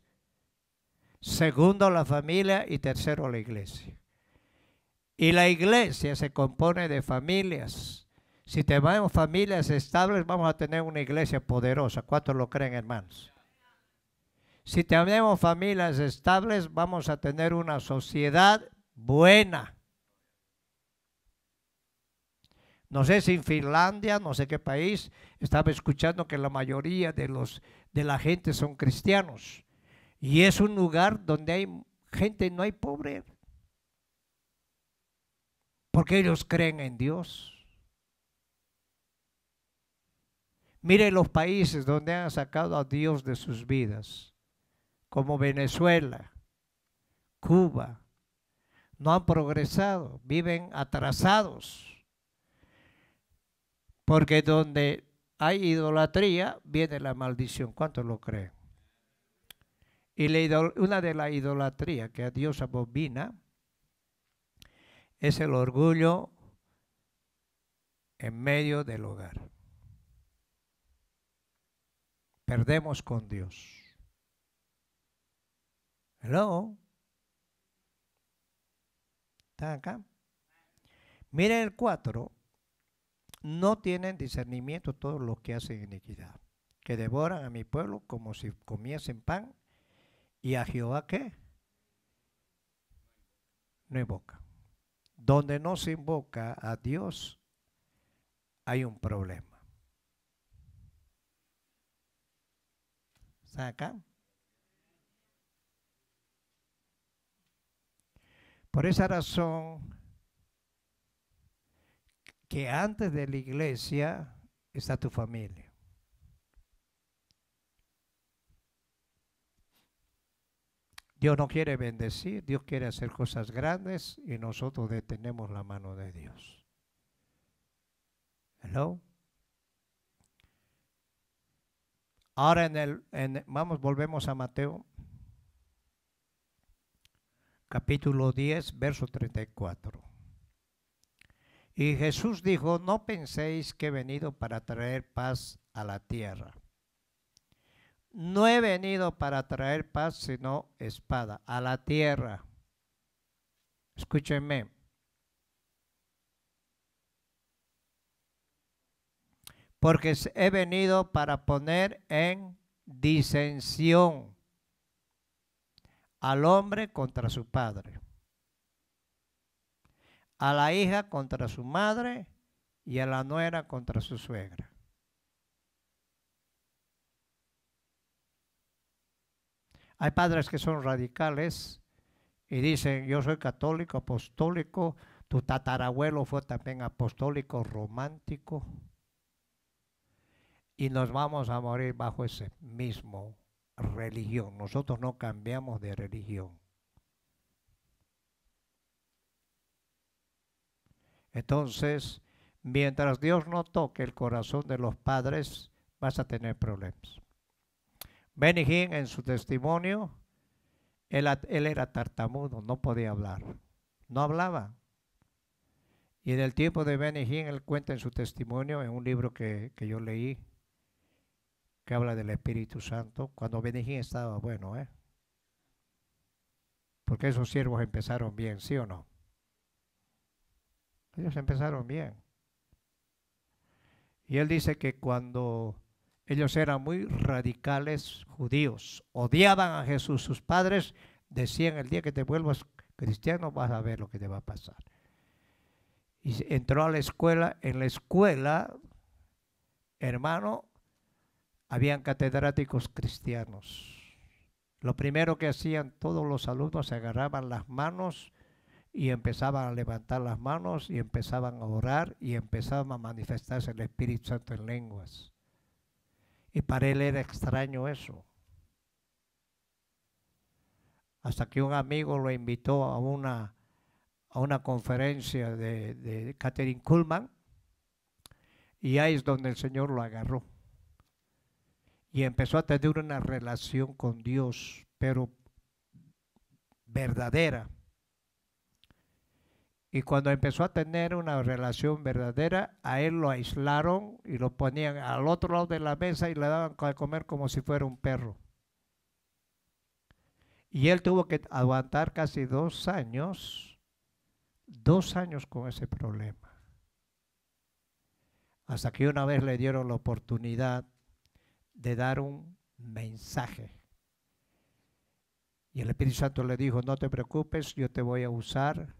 segundo la familia y tercero la iglesia. Y la iglesia se compone de familias. Si tenemos familias estables, vamos a tener una iglesia poderosa. ¿Cuántos lo creen, hermanos? Si tenemos familias estables, vamos a tener una sociedad buena. No sé si en Finlandia, no sé qué país, estaba escuchando que la mayoría de, los, de la gente son cristianos. Y es un lugar donde hay gente, no hay pobre. Porque ellos creen en Dios. Mire los países donde han sacado a Dios de sus vidas, como Venezuela, Cuba. No han progresado, viven atrasados. Porque donde hay idolatría viene la maldición. ¿Cuántos lo creen? Y una de las idolatrías que a Dios abomina es el orgullo en medio del hogar. Perdemos con Dios. Hello. ¿Están acá? Miren el 4. No tienen discernimiento todos los que hacen iniquidad, que devoran a mi pueblo como si comiesen pan y a Jehová qué? No invoca. Donde no se invoca a Dios, hay un problema. ¿Están acá? Por esa razón, que antes de la iglesia está tu familia. Dios no quiere bendecir, Dios quiere hacer cosas grandes y nosotros detenemos la mano de Dios. Hello. Ahora en el, vamos, volvemos a Mateo, capítulo 10, verso 34. Y Jesús dijo, no penséis que he venido para traer paz a la tierra. No he venido para traer paz, sino espada a la tierra. Escúchenme. Porque he venido para poner en disensión al hombre contra su padre a la hija contra su madre y a la nuera contra su suegra. Hay padres que son radicales y dicen, yo soy católico, apostólico, tu tatarabuelo fue también apostólico, romántico, y nos vamos a morir bajo ese mismo religión. Nosotros no cambiamos de religión. Entonces, mientras Dios no toque el corazón de los padres, vas a tener problemas. Benny en su testimonio, él, era tartamudo, no podía hablar, no hablaba. Y en el tiempo de Benny él cuenta en su testimonio, en un libro que, yo leí, que habla del Espíritu Santo, cuando Benny estaba bueno, ¿eh? Porque esos siervos empezaron bien, ¿sí o no? Ellos empezaron bien. Y él dice que cuando ellos eran muy radicales judíos, odiaban a Jesús, sus padres decían, el día que te vuelvas cristiano vas a ver lo que te va a pasar. Y entró a la escuela, en la escuela, hermano, habían catedráticos cristianos. Lo primero que hacían todos los alumnos, se agarraban las manos y empezaban a levantar las manos y empezaban a orar y empezaban a manifestarse el Espíritu Santo en lenguas. Y para él era extraño eso. Hasta que un amigo lo invitó a una, a una conferencia de, de Catherine Kuhlman y ahí es donde el Señor lo agarró. Y empezó a tener una relación con Dios, pero verdadera y cuando empezó a tener una relación verdadera, a él lo aislaron y lo ponían al otro lado de la mesa y le daban a comer como si fuera un perro. Y él tuvo que aguantar casi dos años, dos años con ese problema. Hasta que una vez le dieron la oportunidad de dar un mensaje. Y el Espíritu Santo le dijo, no te preocupes, yo te voy a usar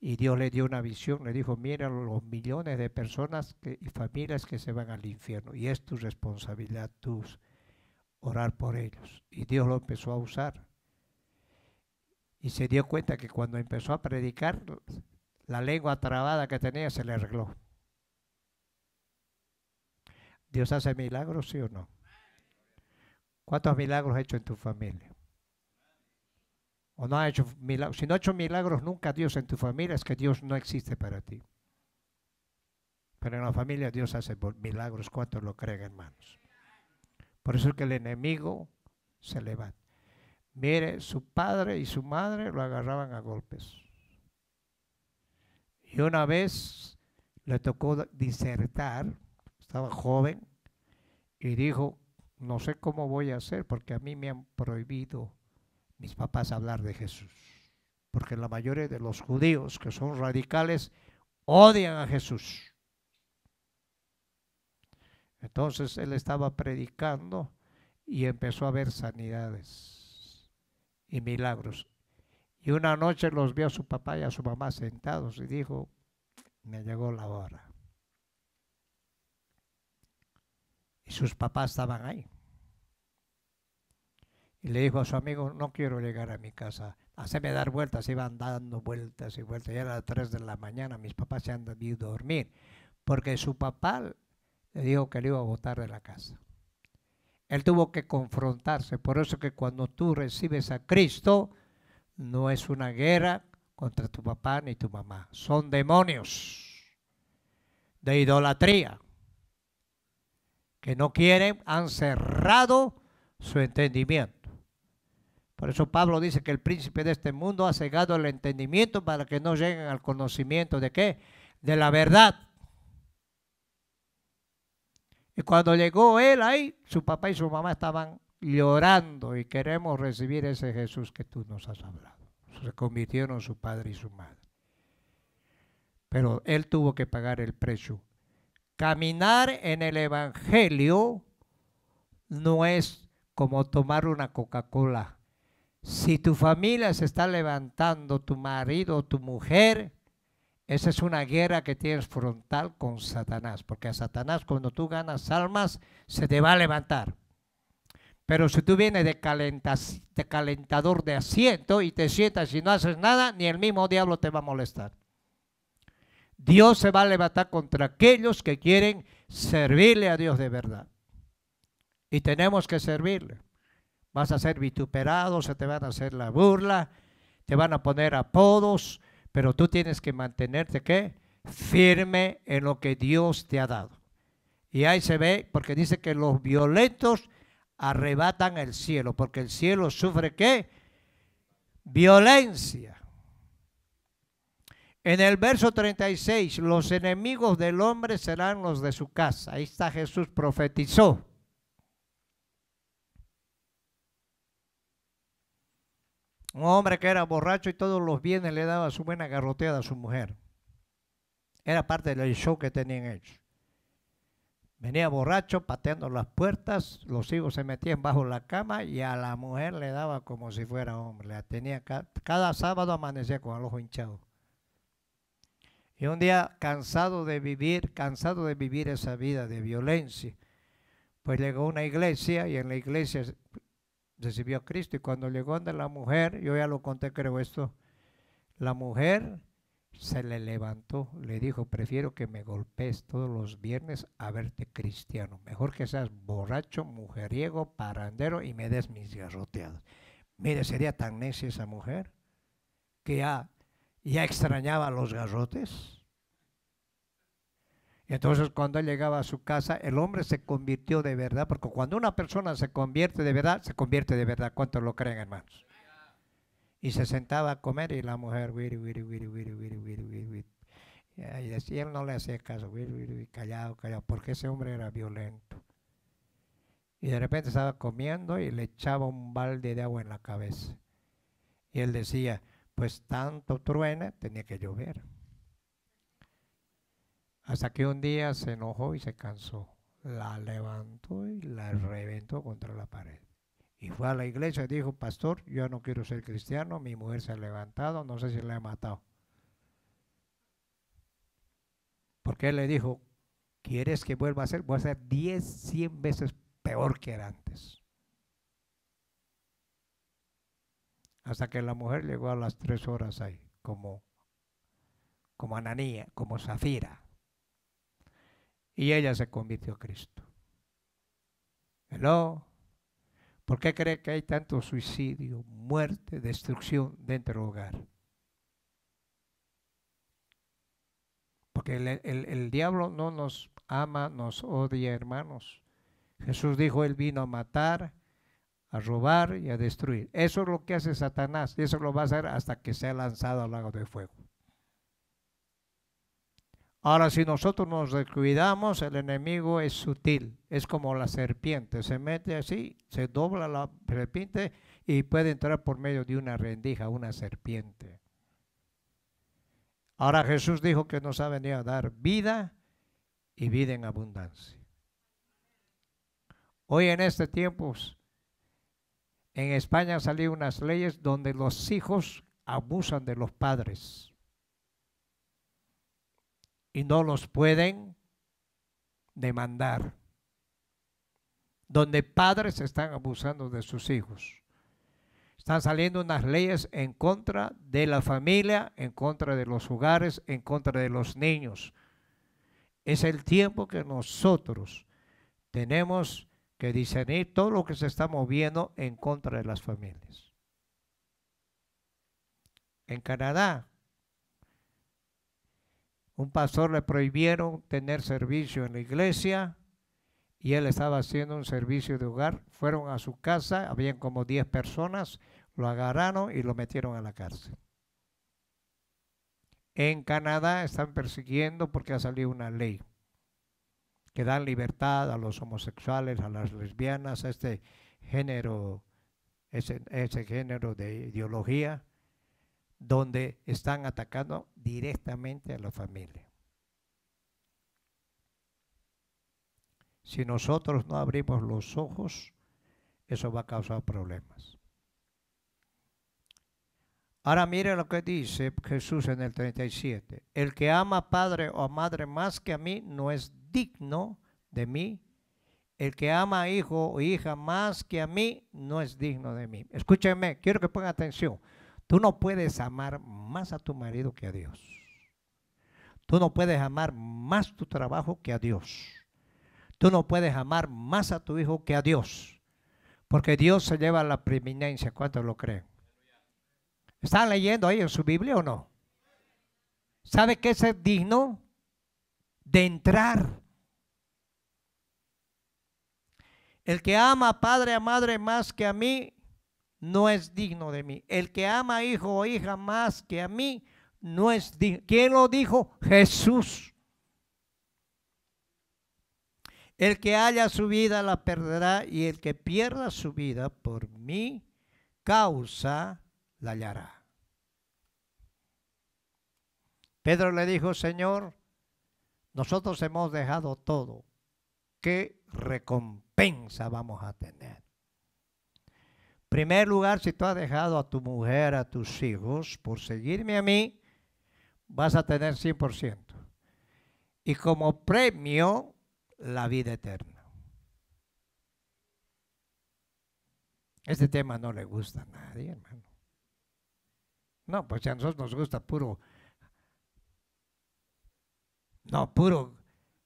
y Dios le dio una visión, le dijo, mira los millones de personas y familias que se van al infierno, y es tu responsabilidad tú orar por ellos. Y Dios lo empezó a usar. Y se dio cuenta que cuando empezó a predicar, la lengua trabada que tenía se le arregló. ¿Dios hace milagros, sí o no? ¿Cuántos milagros ha hecho en tu familia? no ha hecho milagros. Si no ha hecho milagros nunca Dios en tu familia, es que Dios no existe para ti. Pero en la familia Dios hace milagros, ¿cuántos lo creen, hermanos? Por eso es que el enemigo se levanta. Mire, su padre y su madre lo agarraban a golpes. Y una vez le tocó disertar, estaba joven, y dijo, no sé cómo voy a hacer porque a mí me han prohibido mis papás hablar de Jesús. Porque la mayoría de los judíos que son radicales odian a Jesús. Entonces él estaba predicando y empezó a ver sanidades y milagros. Y una noche los vio a su papá y a su mamá sentados y dijo, me llegó la hora. Y sus papás estaban ahí y le dijo a su amigo, no quiero llegar a mi casa, haceme dar vueltas, iban dando vueltas y vueltas, ya era las 3 de la mañana, mis papás se han a dormir, porque su papá le dijo que le iba a botar de la casa. Él tuvo que confrontarse, por eso que cuando tú recibes a Cristo, no es una guerra contra tu papá ni tu mamá, son demonios de idolatría, que no quieren, han cerrado su entendimiento. Por eso Pablo dice que el príncipe de este mundo ha cegado el entendimiento para que no lleguen al conocimiento de qué? De la verdad. Y cuando llegó él ahí, su papá y su mamá estaban llorando y queremos recibir ese Jesús que tú nos has hablado. Se convirtieron su padre y su madre. Pero él tuvo que pagar el precio. Caminar en el Evangelio no es como tomar una Coca-Cola. Si tu familia se está levantando, tu marido, o tu mujer, esa es una guerra que tienes frontal con Satanás, porque a Satanás cuando tú ganas almas se te va a levantar. Pero si tú vienes de, de calentador de asiento y te sientas y no haces nada, ni el mismo diablo te va a molestar. Dios se va a levantar contra aquellos que quieren servirle a Dios de verdad. Y tenemos que servirle vas a ser vituperado, se te van a hacer la burla, te van a poner apodos, pero tú tienes que mantenerte qué? Firme en lo que Dios te ha dado. Y ahí se ve, porque dice que los violentos arrebatan el cielo, porque el cielo sufre qué? Violencia. En el verso 36, los enemigos del hombre serán los de su casa. Ahí está Jesús profetizó. Un hombre que era borracho y todos los bienes le daba su buena garroteada a su mujer. Era parte del show que tenían ellos. Venía borracho, pateando las puertas, los hijos se metían bajo la cama y a la mujer le daba como si fuera hombre. La tenía cada, cada sábado amanecía con el ojo hinchado. Y un día cansado de vivir, cansado de vivir esa vida de violencia, pues llegó a una iglesia y en la iglesia recibió a Cristo. Y cuando llegó donde la mujer, yo ya lo conté, creo esto, la mujer se le levantó, le dijo, prefiero que me golpees todos los viernes a verte cristiano. Mejor que seas borracho, mujeriego, parandero y me des mis garroteados. Mire, sería tan necia esa mujer que ya, ya extrañaba los garrotes entonces cuando él llegaba a su casa, el hombre se convirtió de verdad, porque cuando una persona se convierte de verdad, se convierte de verdad. ¿Cuántos lo creen, hermanos? Y se sentaba a comer y la mujer, Y él no le hacía caso, callado, callado, porque ese hombre era violento. Y de repente estaba comiendo y le echaba un balde de agua en la cabeza. Y él decía, pues tanto truena, tenía que llover. Hasta que un día se enojó y se cansó. La levantó y la reventó contra la pared. Y fue a la iglesia y dijo, pastor, yo no quiero ser cristiano, mi mujer se ha levantado, no sé si la he matado. Porque él le dijo, ¿quieres que vuelva a ser? Voy a ser 10, 100 veces peor que era antes. Hasta que la mujer llegó a las tres horas ahí, como, como Ananía, como Zafira y ella se convirtió a Cristo. ¿Hello? ¿Por qué cree que hay tanto suicidio, muerte, destrucción dentro del hogar? Porque el, diablo no nos ama, nos odia, hermanos. Jesús dijo, Él vino a matar, a robar y a destruir. Eso es lo que hace Satanás. y Eso lo va a hacer hasta que sea lanzado al lago de fuego. Ahora, si nosotros nos descuidamos, el enemigo es sutil, es como la serpiente, se mete así, se dobla la serpiente y puede entrar por medio de una rendija, una serpiente. Ahora Jesús dijo que nos ha venido a dar vida y vida en abundancia. Hoy en este tiempo, en España salieron unas leyes donde los hijos abusan de los padres y no los pueden demandar. Donde padres están abusando de sus hijos. Están saliendo unas leyes en contra de la familia, en contra de los hogares, en contra de los niños. Es el tiempo que nosotros tenemos que discernir todo lo que se está moviendo en contra de las familias. En Canadá, un pastor le prohibieron tener servicio en la iglesia y él estaba haciendo un servicio de hogar. Fueron a su casa, habían como 10 personas, lo agarraron y lo metieron a la cárcel. En Canadá están persiguiendo porque ha salido una ley que da libertad a los homosexuales, a las lesbianas, a este género, ese género de ideología donde están atacando directamente a la familia. Si nosotros no abrimos los ojos, eso va a causar problemas. Ahora mire lo que dice Jesús en el 37. El que ama a padre o madre más que a mí no es digno de mí. El que ama a hijo o hija más que a mí no es digno de mí. Escúchenme, quiero que pongan atención. Tú no puedes amar más a tu marido que a Dios. Tú no puedes amar más tu trabajo que a Dios. Tú no puedes amar más a tu hijo que a Dios. Porque Dios se lleva la preeminencia. ¿Cuántos lo creen? ¿Están leyendo ahí en su Biblia o no? ¿Sabe que ese es digno de entrar? El que ama a padre, a madre más que a mí, no es digno de mí. El que ama hijo o hija más que a mí, no es digno. ¿Quién lo dijo? Jesús. El que haya su vida la perderá y el que pierda su vida por mi causa la hallará. Pedro le dijo, Señor, nosotros hemos dejado todo. ¿Qué recompensa vamos a tener? primer lugar, si tú has dejado a tu mujer, a tus hijos, por seguirme a mí, vas a tener 100%. Y como premio, la vida eterna. Este tema no le gusta a nadie, hermano. No, pues a nosotros nos gusta puro, no, puro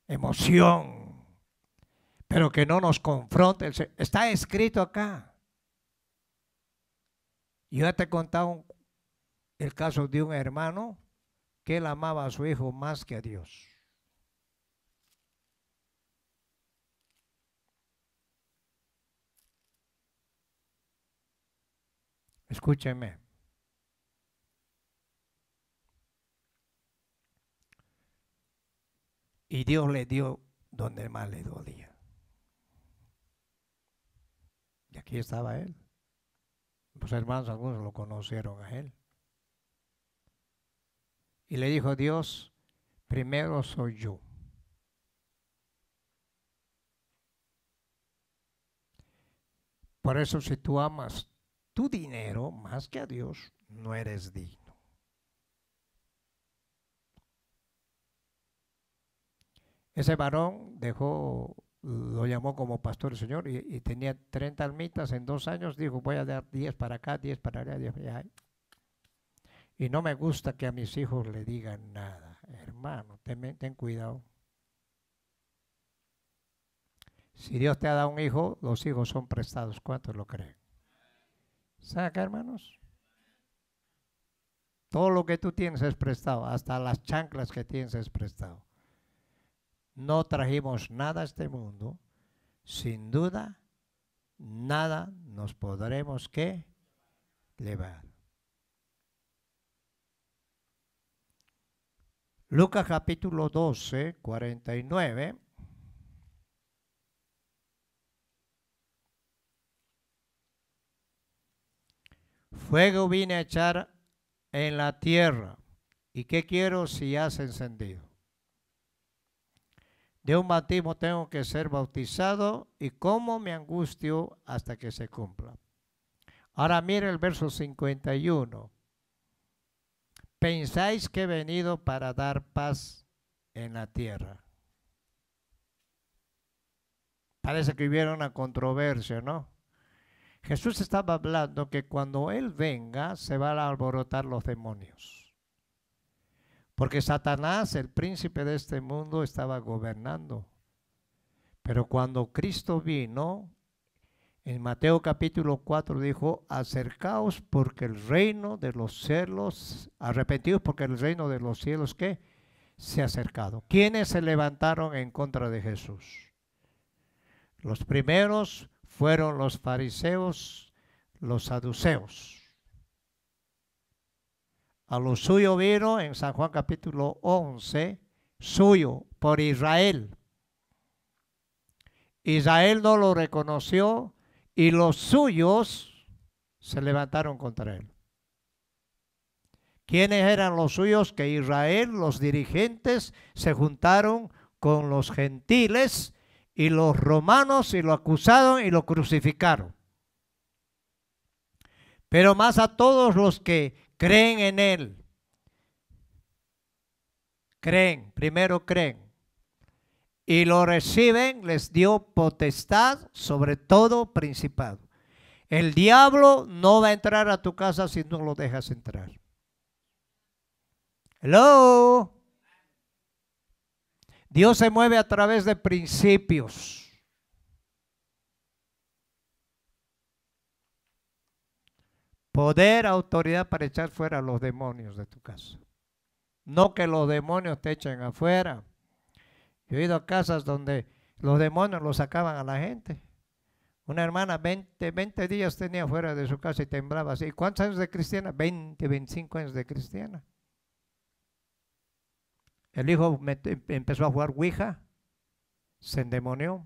emoción, pero que no nos confronte. Está escrito acá. Yo ya te he contado el caso de un hermano que él amaba a su hijo más que a Dios. Escúcheme. Y Dios le dio donde más le dolía. Y aquí estaba él. Pues hermanos algunos lo conocieron a él. Y le dijo Dios, primero soy yo. Por eso si tú amas tu dinero más que a Dios, no eres digno. Ese varón dejó lo llamó como pastor el Señor y, tenía 30 almitas en dos años, dijo, voy a dar 10 para acá, 10 para allá. Y no me gusta que a mis hijos le digan nada. Hermano, ten, cuidado. Si Dios te ha dado un hijo, los hijos son prestados. ¿Cuántos lo creen? Saca, hermanos. Todo lo que tú tienes es prestado, hasta las chanclas que tienes es prestado no trajimos nada a este mundo, sin duda, nada nos podremos que llevar. Lucas capítulo 12, 49. Fuego vine a echar en la tierra. ¿Y qué quiero si has encendido? de un bautismo tengo que ser bautizado y cómo me angustio hasta que se cumpla. Ahora mire el verso 51. Pensáis que he venido para dar paz en la tierra. Parece que hubiera una controversia, ¿no? Jesús estaba hablando que cuando Él venga se van a alborotar los demonios. Porque Satanás, el príncipe de este mundo, estaba gobernando. Pero cuando Cristo vino, en Mateo capítulo 4 dijo, acercaos porque el reino de los cielos, arrepentidos porque el reino de los cielos, ¿qué? Se ha acercado. ¿Quiénes se levantaron en contra de Jesús? Los primeros fueron los fariseos, los saduceos. A los suyo vino en San Juan capítulo 11, suyo por Israel. Israel no lo reconoció y los suyos se levantaron contra él. ¿Quiénes eran los suyos? Que Israel, los dirigentes, se juntaron con los gentiles y los romanos y lo acusaron y lo crucificaron. Pero más a todos los que Creen en Él. Creen, primero creen. Y lo reciben, les dio potestad sobre todo principado. El diablo no va a entrar a tu casa si no lo dejas entrar. Hello. Dios se mueve a través de principios. Poder, autoridad para echar fuera los demonios de tu casa. No que los demonios te echen afuera. Yo he ido a casas donde los demonios los sacaban a la gente. Una hermana 20, 20 días tenía fuera de su casa y temblaba así. ¿Cuántos años de cristiana? 20, 25 años de cristiana. El hijo empezó a jugar Ouija, se endemonió.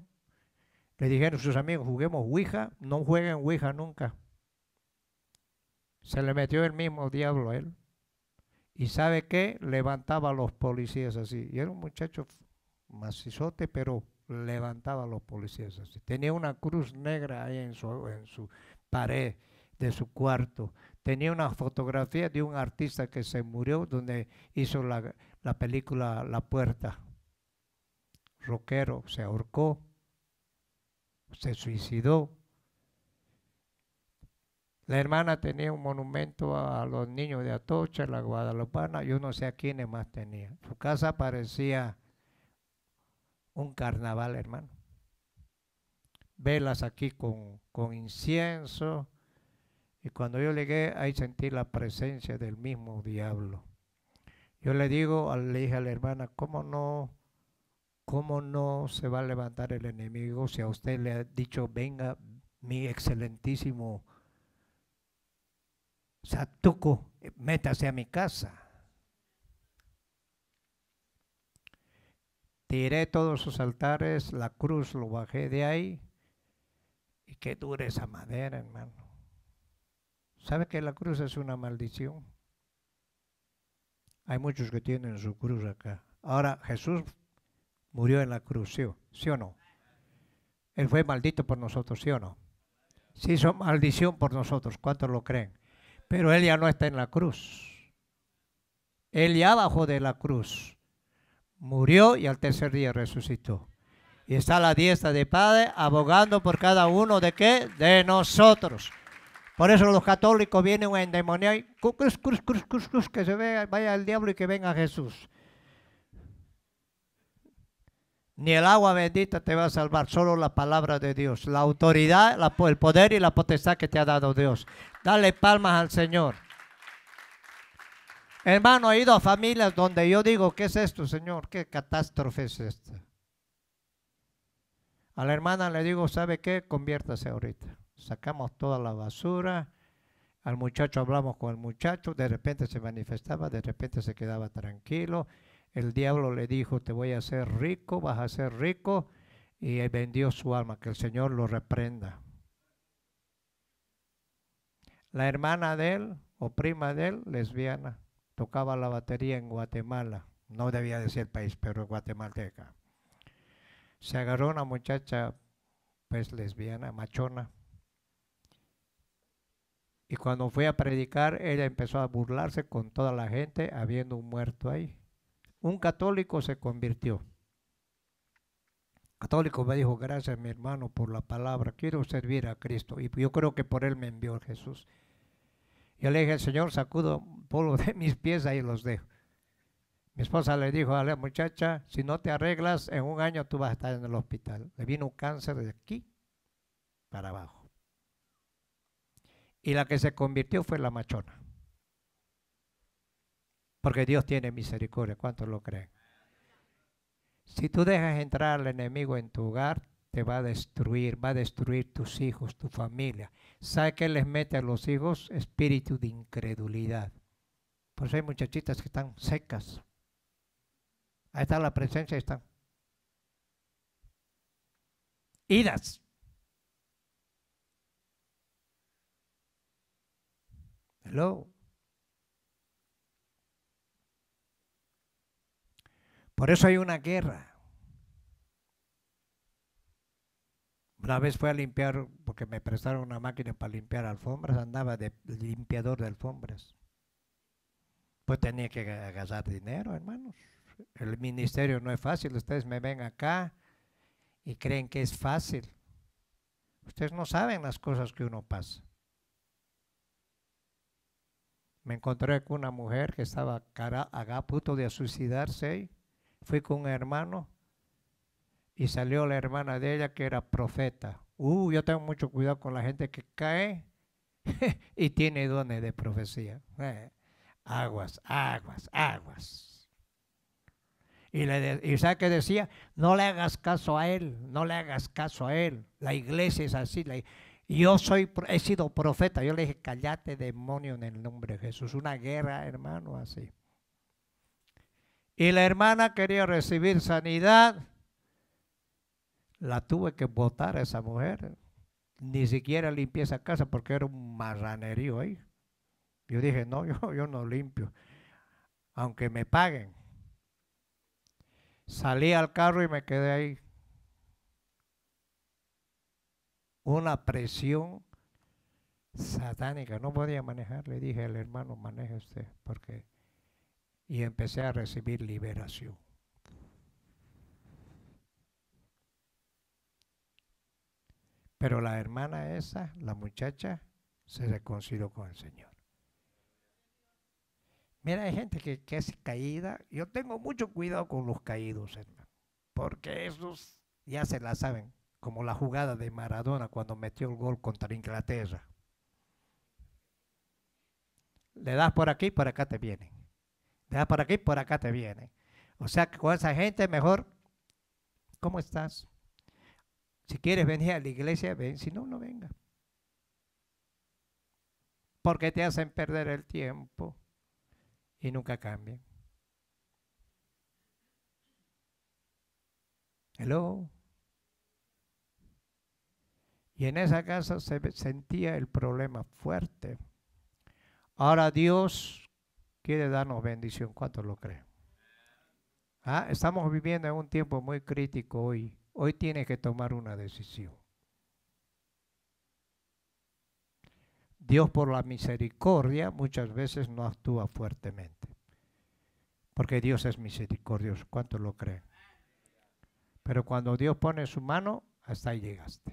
Le dijeron a sus amigos, juguemos Ouija, no jueguen Ouija nunca. Se le metió el mismo diablo a él. Y sabe qué? Levantaba a los policías así. Y era un muchacho macizote, pero levantaba a los policías así. Tenía una cruz negra ahí en su, pared de su cuarto. Tenía una fotografía de un artista que se murió donde hizo la, la película La Puerta. Roquero se ahorcó, se suicidó la hermana tenía un monumento a los niños de Atocha, la guadalupana, yo no sé a quiénes más tenía. Su casa parecía un carnaval, hermano. Velas aquí con, con incienso. Y cuando yo llegué, ahí sentí la presencia del mismo diablo. Yo le digo, le dije a la hermana, ¿cómo no, cómo no se va a levantar el enemigo si a usted le ha dicho, venga mi excelentísimo Satuku, métase a mi casa. Tiré todos sus altares, la cruz lo bajé de ahí. Y qué dure esa madera, hermano. ¿Sabe que la cruz es una maldición? Hay muchos que tienen su cruz acá. Ahora, Jesús murió en la cruz, ¿sí, ¿Sí o no? Él fue maldito por nosotros, ¿sí o no? Se hizo maldición por nosotros, ¿cuántos lo creen? Pero Él ya no está en la cruz. Él ya bajó de la cruz. Murió y al tercer día resucitó. Y está a la diestra de Padre abogando por cada uno de qué? De nosotros. Por eso los católicos vienen a endemoniar. Cruz, cruz, cruz, cruz, cruz, que se vea, vaya el diablo y que venga Jesús. Ni el agua bendita te va a salvar, solo la palabra de Dios, la autoridad, el poder y la potestad que te ha dado Dios. Dale palmas al Señor. Hermano, he ido a familias donde yo digo, ¿qué es esto, Señor? ¿Qué catástrofe es esta? A la hermana le digo, ¿sabe qué? Conviértase ahorita. Sacamos toda la basura. Al muchacho hablamos con el muchacho. De repente se manifestaba, de repente se quedaba tranquilo. El diablo le dijo, te voy a hacer rico, vas a ser rico, y vendió su alma, que el Señor lo reprenda. La hermana de él, o prima de él, lesbiana, tocaba la batería en Guatemala. No debía decir país, pero guatemalteca. Se agarró una muchacha, pues lesbiana, machona. Y cuando fue a predicar, ella empezó a burlarse con toda la gente, habiendo un muerto ahí un católico se convirtió. católico me dijo, gracias mi hermano por la palabra, quiero servir a Cristo. Y yo creo que por él me envió Jesús. Yo le dije, Señor, sacudo polvo de mis pies, ahí los dejo. Mi esposa le dijo a la muchacha, si no te arreglas, en un año tú vas a estar en el hospital. Le vino un cáncer de aquí para abajo. Y la que se convirtió fue la machona. Porque Dios tiene misericordia. ¿Cuántos lo creen? Si tú dejas entrar al enemigo en tu hogar, te va a destruir, va a destruir tus hijos, tu familia. ¿Sabe qué les mete a los hijos? Espíritu de incredulidad. Por eso hay muchachitas que están secas. Ahí está la presencia, ahí están. Idas. Hello. Por eso hay una guerra. Una vez fui a limpiar, porque me prestaron una máquina para limpiar alfombras, andaba de limpiador de alfombras. Pues tenía que gastar dinero, hermanos. El ministerio no es fácil. Ustedes me ven acá y creen que es fácil. Ustedes no saben las cosas que uno pasa. Me encontré con una mujer que estaba cara, a punto de suicidarse fui con un hermano y salió la hermana de ella que era profeta. Uh, yo tengo mucho cuidado con la gente que cae y tiene dones de profecía. Eh, aguas, aguas, aguas. Y, le decía, no le hagas caso a él, no le hagas caso a él. La iglesia es así. yo soy, he sido profeta. Yo le dije, callate demonio en el nombre de Jesús. Una guerra, hermano, así y la hermana quería recibir sanidad, la tuve que botar a esa mujer. Ni siquiera limpié esa casa porque era un marranerío ahí. Yo dije, no, yo, yo no limpio, aunque me paguen. Salí al carro y me quedé ahí. Una presión satánica, no podía manejar. Le dije al hermano, maneje usted, porque y empecé a recibir liberación. Pero la hermana esa, la muchacha, se reconcilió con el Señor. Mira, hay gente que, es caída. Yo tengo mucho cuidado con los caídos, hermano. Porque esos ya se la saben. Como la jugada de Maradona cuando metió el gol contra Inglaterra. Le das por aquí, por acá te vienen. Deja por aquí, por acá te viene. O sea que con esa gente mejor, ¿cómo estás? Si quieres venir a la iglesia, ven. Si no, no venga. Porque te hacen perder el tiempo y nunca cambian. Hello. Y en esa casa se sentía el problema fuerte. Ahora Dios quiere darnos bendición. ¿Cuántos lo creen? Ah, estamos viviendo en un tiempo muy crítico hoy. Hoy tiene que tomar una decisión. Dios por la misericordia muchas veces no actúa fuertemente. Porque Dios es misericordioso. ¿Cuántos lo creen? Pero cuando Dios pone su mano, hasta ahí llegaste.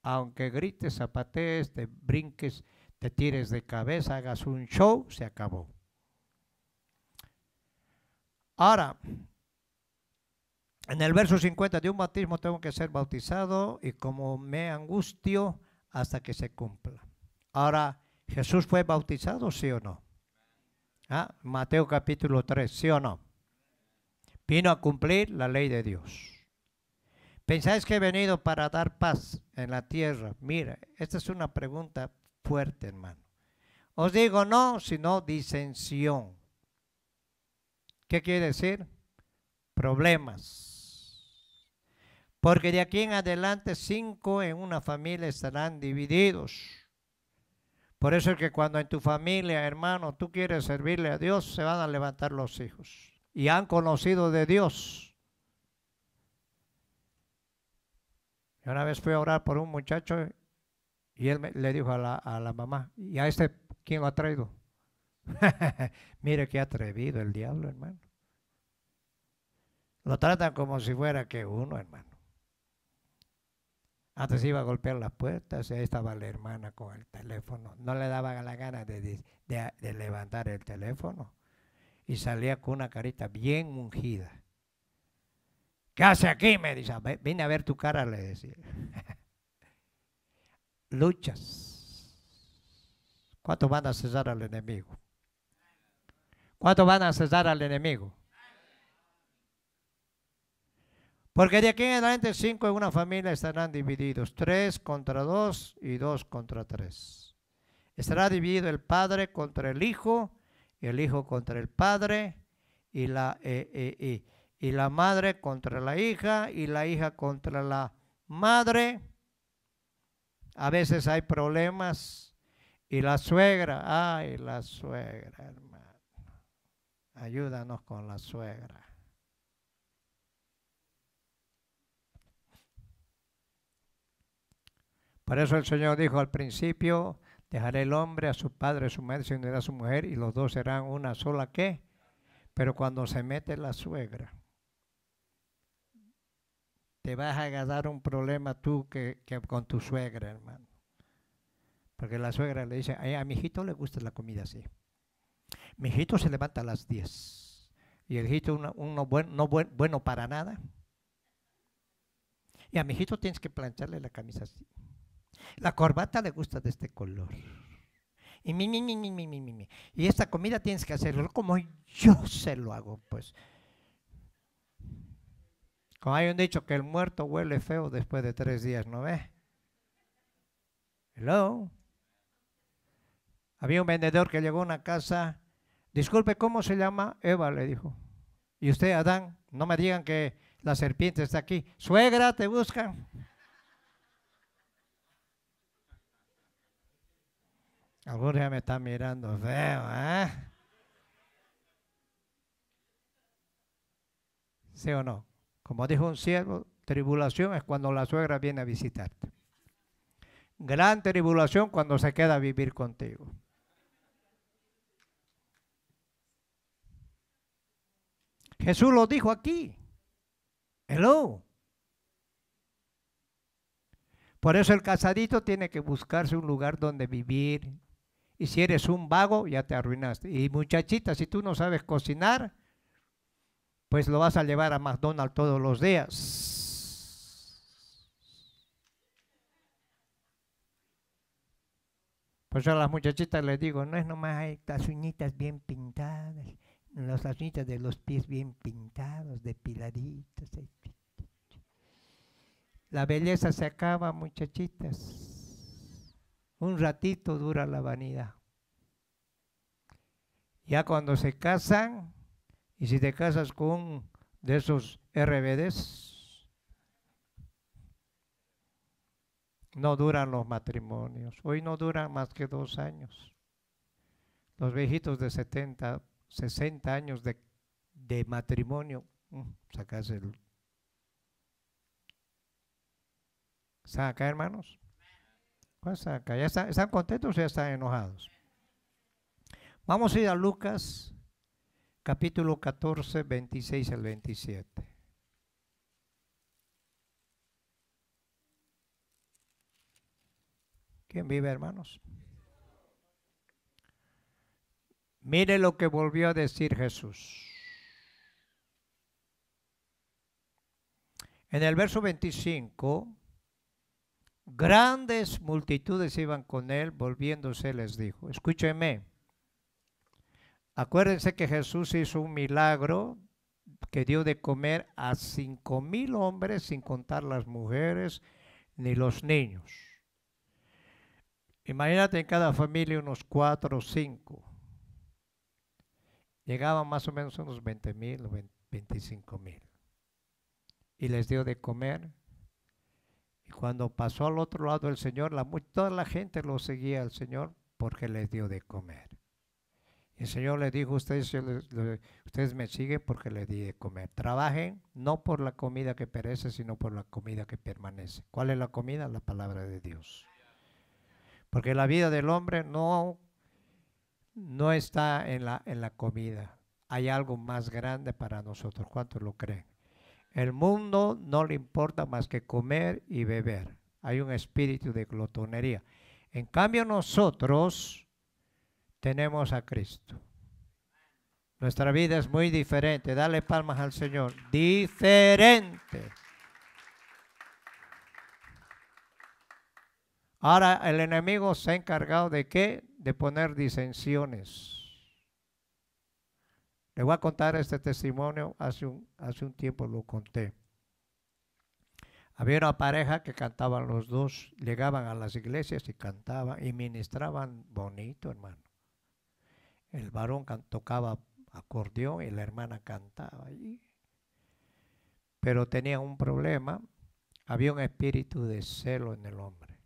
Aunque grites, zapatees, te brinques, te tires de cabeza, hagas un show, se acabó. Ahora, en el verso 50, de un bautismo tengo que ser bautizado y como me angustio hasta que se cumpla. Ahora, ¿Jesús fue bautizado, sí o no? Ah, Mateo capítulo 3, sí o no. Vino a cumplir la ley de Dios. ¿Pensáis que he venido para dar paz en la tierra? Mira, esta es una pregunta fuerte, hermano. Os digo no, sino disensión. ¿Qué quiere decir? Problemas. Porque de aquí en adelante cinco en una familia estarán divididos. Por eso es que cuando en tu familia, hermano, tú quieres servirle a Dios, se van a levantar los hijos. Y han conocido de Dios. Y una vez fui a orar por un muchacho y él le dijo a la, mamá, ¿y a este quién lo ha traído? Mire qué atrevido el diablo, hermano. Lo tratan como si fuera que uno, hermano. Antes iba a golpear las puertas y ahí estaba la hermana con el teléfono. No le daba la gana de, de levantar el teléfono. Y salía con una carita bien ungida. ¿Qué hace aquí? Me dice, vine a ver tu cara, le decía. luchas. cuánto van a cesar al enemigo? cuánto van a cesar al enemigo? Porque de aquí en adelante cinco en una familia estarán divididos, tres contra dos y dos contra tres. Estará dividido el padre contra el hijo, el hijo contra el padre, y la, eh, eh, eh, y la madre contra la hija, y la hija contra la madre, a veces hay problemas y la suegra, ay, la suegra, hermano. Ayúdanos con la suegra. Por eso el Señor dijo al principio, dejaré el hombre a su padre, a su madre, se unirá a su mujer y los dos serán una sola qué. Pero cuando se mete la suegra, te vas a agarrar un problema tú que, con tu suegra, hermano. Porque la suegra le dice, a mi hijito le gusta la comida así. Mi hijito se levanta a las 10. Y el hijito uno, no bueno para nada. Y a mi hijito tienes que plancharle la camisa así. La corbata le gusta de este color. Y mi, mi, mi, mi, mi, mi, mi. Y esta comida tienes que hacerlo como yo se lo hago, pues. Como hay un dicho que el muerto huele feo después de tres días, ¿no ve? Hello. Había un vendedor que llegó a una casa. Disculpe, ¿cómo se llama? Eva, le dijo. Y usted, Adán, no me digan que la serpiente está aquí. Suegra, te buscan. Algunos ya me están mirando feo, ¿eh? ¿Sí o no? Como dijo un siervo, tribulación es cuando la suegra viene a visitarte. Gran tribulación cuando se queda a vivir contigo. Jesús lo dijo aquí. Hello. Por eso el casadito tiene que buscarse un lugar donde vivir. Y si eres un vago, ya te arruinaste. Y muchachita, si tú no sabes cocinar, pues lo vas a llevar a McDonald's todos los días. Pues a las muchachitas les digo, no es nomás las uñitas bien pintadas, las uñitas de los pies bien pintados, depiladitos. La belleza se acaba, muchachitas. Un ratito dura la vanidad. Ya cuando se casan, y si te casas con de esos RBDs, no duran los matrimonios. Hoy no duran más que dos años. Los viejitos de 70, 60 años de, de matrimonio, mm, sacas el... ¿Están acá, hermanos? ¿Están acá? ¿Ya están, están contentos o ya están enojados? Vamos a ir a Lucas capítulo 14, 26 al 27. ¿Quién vive, hermanos? Mire lo que volvió a decir Jesús. En el verso 25, grandes multitudes iban con él, volviéndose les dijo, escúcheme, Acuérdense que Jesús hizo un milagro que dio de comer a cinco mil hombres, sin contar las mujeres ni los niños. Imagínate en cada familia unos cuatro o cinco. Llegaban más o menos unos 20 mil o 25 mil. Y les dio de comer. Y cuando pasó al otro lado el Señor, toda la gente lo seguía al Señor porque les dio de comer el Señor le dijo, ustedes, ustedes me siguen porque les di de comer. Trabajen no por la comida que perece, sino por la comida que permanece. ¿Cuál es la comida? La palabra de Dios. Porque la vida del hombre no, no está en la, en la comida. Hay algo más grande para nosotros. ¿Cuántos lo creen? El mundo no le importa más que comer y beber. Hay un espíritu de glotonería. En cambio nosotros tenemos a Cristo. Nuestra vida es muy diferente. Dale palmas al Señor. Diferente. Ahora el enemigo se ha encargado de qué? De poner disensiones. Le voy a contar este testimonio. Hace un, tiempo lo conté. Había una pareja que cantaban los dos, llegaban a las iglesias y cantaban y ministraban bonito, hermano. El varón tocaba acordeón y la hermana cantaba allí. Pero tenía un problema. Había un espíritu de celo en el hombre.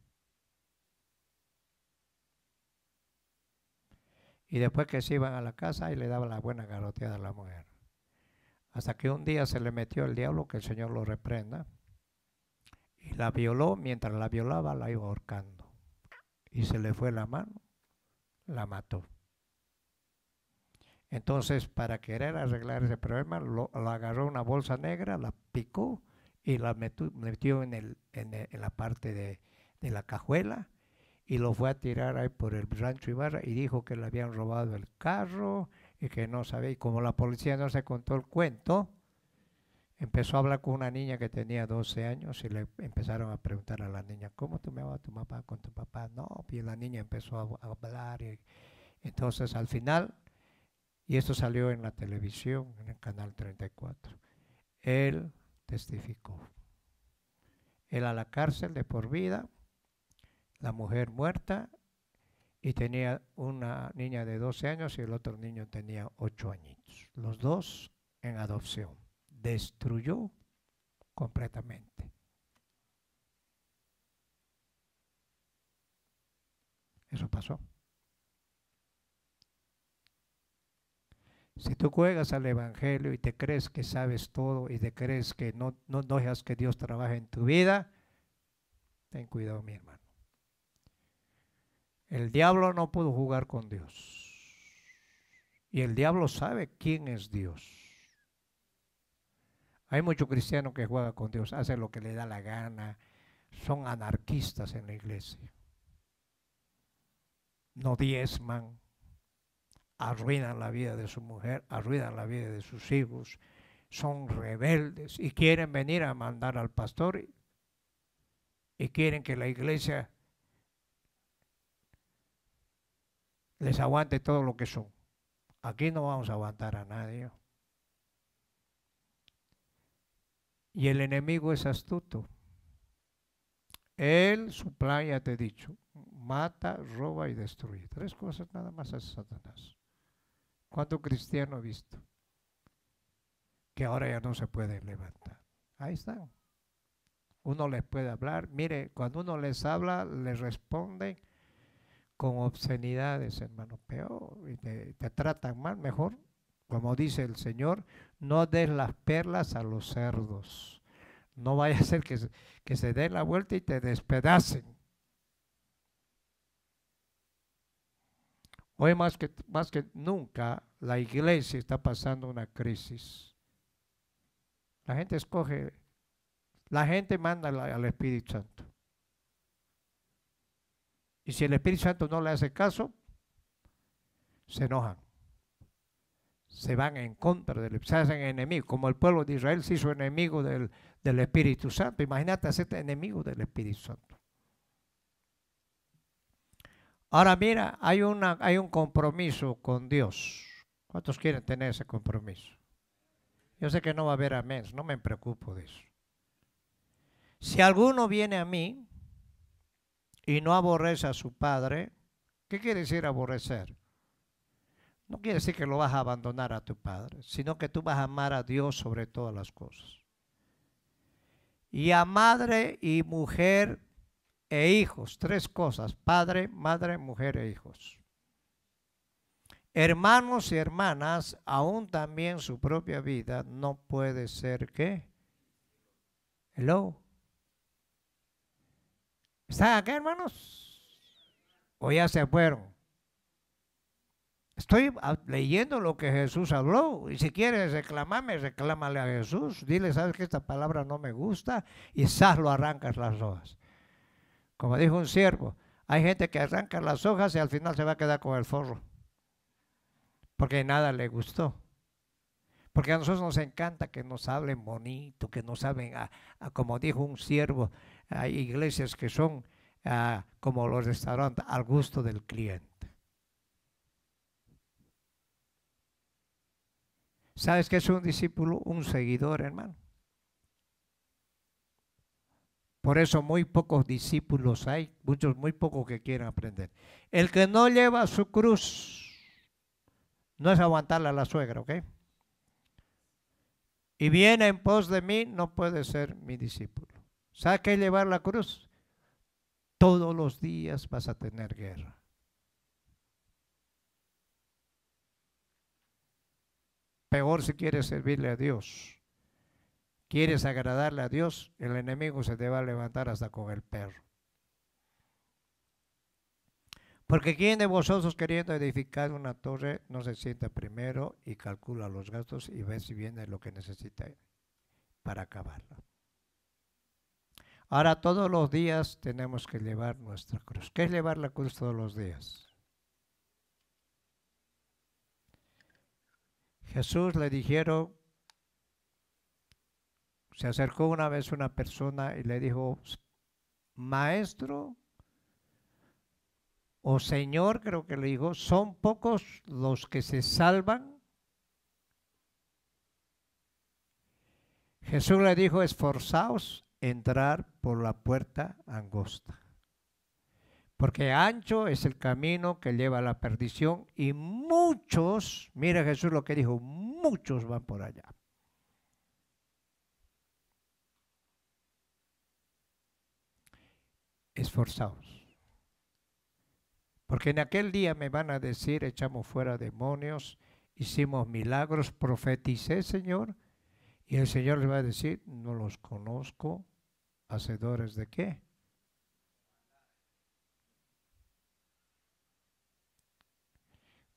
Y después que se iban a la casa y le daba la buena garoteada a la mujer. Hasta que un día se le metió el diablo, que el Señor lo reprenda, y la violó. Mientras la violaba, la iba ahorcando. Y se le fue la mano, la mató. Entonces, para querer arreglar ese problema, lo, agarró una bolsa negra, la picó y la metió, e, en, la parte de, la cajuela y lo fue a tirar ahí por el rancho Ibarra y dijo que le habían robado el carro y que no sabía. Y como la policía no se contó el cuento, empezó a hablar con una niña que tenía 12 años y le empezaron a preguntar a la niña, ¿cómo tú me tu papá con tu papá? No, y pues la niña empezó a, a hablar. Y, entonces al final y esto salió en la televisión, en el canal 34. Él testificó. Él a la cárcel de por vida, la mujer muerta, y tenía una niña de 12 años y el otro niño tenía 8 añitos. Los dos en adopción. Destruyó completamente. Eso pasó. Si tú juegas al Evangelio y te crees que sabes todo y te crees que no, no, dejas que Dios trabaje en tu vida, ten cuidado, mi hermano. El diablo no pudo jugar con Dios. Y el diablo sabe quién es Dios. Hay muchos cristianos que juegan con Dios, hacen lo que le da la gana, son anarquistas en la iglesia. No diezman, arruinan la vida de su mujer, arruinan la vida de sus hijos, son rebeldes y quieren venir a mandar al pastor y, quieren que la iglesia les aguante todo lo que son. Aquí no vamos a aguantar a nadie. Y el enemigo es astuto. Él, su plan, ya te he dicho, mata, roba y destruye. Tres cosas nada más hace Satanás. ¿Cuánto cristiano ha visto? Que ahora ya no se puede levantar. Ahí están. Uno les puede hablar. Mire, cuando uno les habla, les responden con obscenidades, hermano. Peor, y te, tratan mal, mejor. Como dice el Señor, no des las perlas a los cerdos. No vaya a ser que, que se den la vuelta y te despedacen. Hoy más que, nunca la iglesia está pasando una crisis. La gente escoge, la gente manda al Espíritu Santo. Y si el Espíritu Santo no le hace caso, se enojan. Se van en contra del se hacen enemigos. Como el pueblo de Israel se hizo enemigo del, del Espíritu Santo. Imagínate hacerte enemigo del Espíritu Santo. Ahora mira, hay, una, hay un compromiso con Dios. ¿Cuántos quieren tener ese compromiso? Yo sé que no va a haber amén, no me preocupo de eso. Si alguno viene a mí y no aborrece a su padre, ¿qué quiere decir aborrecer? No quiere decir que lo vas a abandonar a tu padre, sino que tú vas a amar a Dios sobre todas las cosas. Y a madre y mujer e hijos, tres cosas, padre, madre, mujer e hijos. Hermanos y hermanas, aún también su propia vida no puede ser que. Hello. ¿Están acá, hermanos? ¿O ya se fueron? Estoy leyendo lo que Jesús habló. Y si quieres reclamarme, reclámale a Jesús. Dile, ¿sabes que esta palabra no me gusta? Y quizás lo arrancas las rojas. Como dijo un siervo, hay gente que arranca las hojas y al final se va a quedar con el forro, porque nada le gustó. Porque a nosotros nos encanta que nos hablen bonito, que nos hablen, como dijo un siervo, hay iglesias que son ah, como los restaurantes, al gusto del cliente. ¿Sabes qué es un discípulo? Un seguidor, hermano. Por eso muy pocos discípulos hay, muchos muy pocos que quieren aprender. El que no lleva su cruz no es aguantarla a la suegra, ¿ok? Y viene en pos de mí, no puede ser mi discípulo. ¿Sabes qué llevar la cruz? Todos los días vas a tener guerra. Peor si quieres servirle a Dios quieres agradarle a Dios, el enemigo se te va a levantar hasta con el perro. Porque quien de vosotros queriendo edificar una torre no se sienta primero y calcula los gastos y ve si viene lo que necesita para acabarla. Ahora todos los días tenemos que llevar nuestra cruz. ¿Qué es llevar la cruz todos los días? Jesús le dijeron, se acercó una vez una persona y le dijo, maestro o señor, creo que le dijo, son pocos los que se salvan. Jesús le dijo, esforzaos entrar por la puerta angosta. Porque ancho es el camino que lleva a la perdición y muchos, mira Jesús lo que dijo, muchos van por allá. esforzados, Porque en aquel día me van a decir, echamos fuera demonios, hicimos milagros, profeticé, Señor, y el Señor les va a decir, no los conozco, hacedores de qué.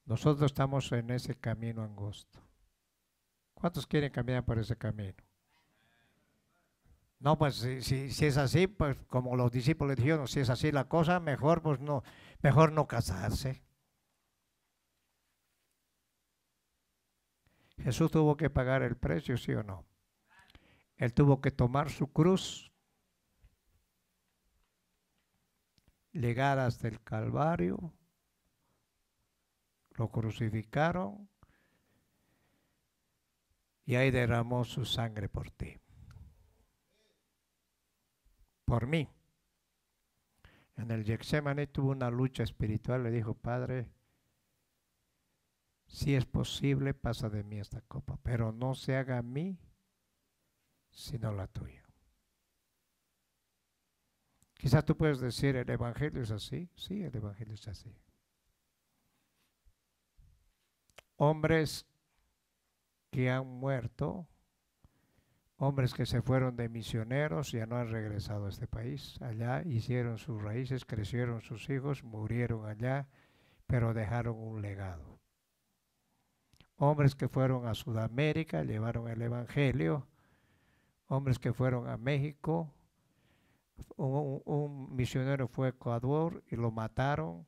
Nosotros estamos en ese camino angosto. ¿Cuántos quieren caminar por ese camino? No, pues si, es así, pues como los discípulos dijeron, si es así la cosa, mejor pues no, mejor no casarse. Jesús tuvo que pagar el precio, sí o no. Él tuvo que tomar su cruz, llegar hasta el Calvario, lo crucificaron y ahí derramó su sangre por ti por mí. En el Yexemane tuvo una lucha espiritual, le dijo, Padre, si es posible, pasa de mí esta copa, pero no se haga a mí, sino la tuya. Quizás tú puedes decir, el Evangelio es así, sí, el Evangelio es así. Hombres que han muerto hombres que se fueron de misioneros, ya no han regresado a este país. Allá hicieron sus raíces, crecieron sus hijos, murieron allá, pero dejaron un legado. Hombres que fueron a Sudamérica, llevaron el Evangelio. Hombres que fueron a México. Un, misionero fue a Ecuador y lo mataron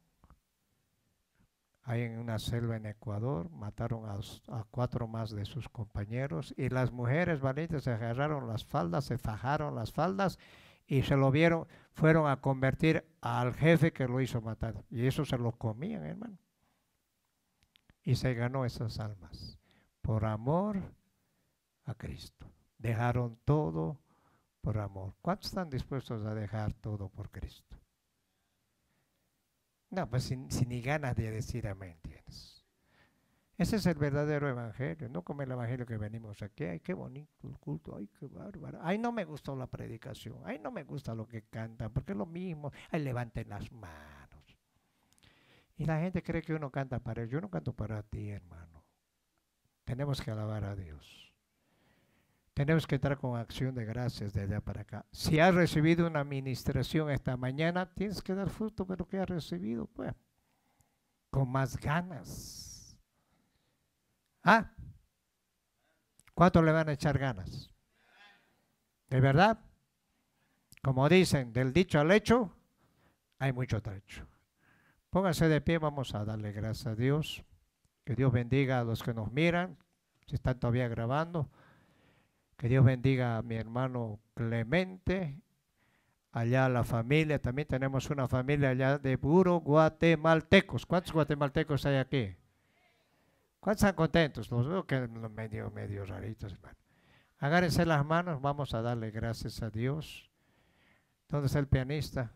hay en una selva en Ecuador, mataron a, cuatro más de sus compañeros y las mujeres valientes se agarraron las faldas, se fajaron las faldas y se lo vieron, fueron a convertir al jefe que lo hizo matar. Y eso se lo comían, hermano. Y se ganó esas almas por amor a Cristo. Dejaron todo por amor. ¿Cuántos están dispuestos a dejar todo por Cristo? No, pues sin, ni ganas de decir amén tienes. Ese es el verdadero evangelio, no como el evangelio que venimos aquí. Ay, qué bonito el culto, ay, qué bárbaro. Ay, no me gustó la predicación, ay, no me gusta lo que cantan, porque es lo mismo. Ay, levanten las manos. Y la gente cree que uno canta para él. Yo no canto para ti, hermano. Tenemos que alabar a Dios. Tenemos que estar con acción de gracias de allá para acá. Si has recibido una administración esta mañana, tienes que dar fruto de lo que has recibido, pues. Con más ganas. ¿Ah? ¿Cuánto le van a echar ganas? ¿De verdad? Como dicen, del dicho al hecho, hay mucho trecho. Póngase de pie, vamos a darle gracias a Dios. Que Dios bendiga a los que nos miran, si están todavía grabando. Que Dios bendiga a mi hermano Clemente, allá la familia, también tenemos una familia allá de puro guatemaltecos. ¿Cuántos guatemaltecos hay aquí? ¿Cuántos están contentos? Los veo que los medio, medio raritos, hermano. Agárrense las manos, vamos a darle gracias a Dios. ¿Dónde está el pianista?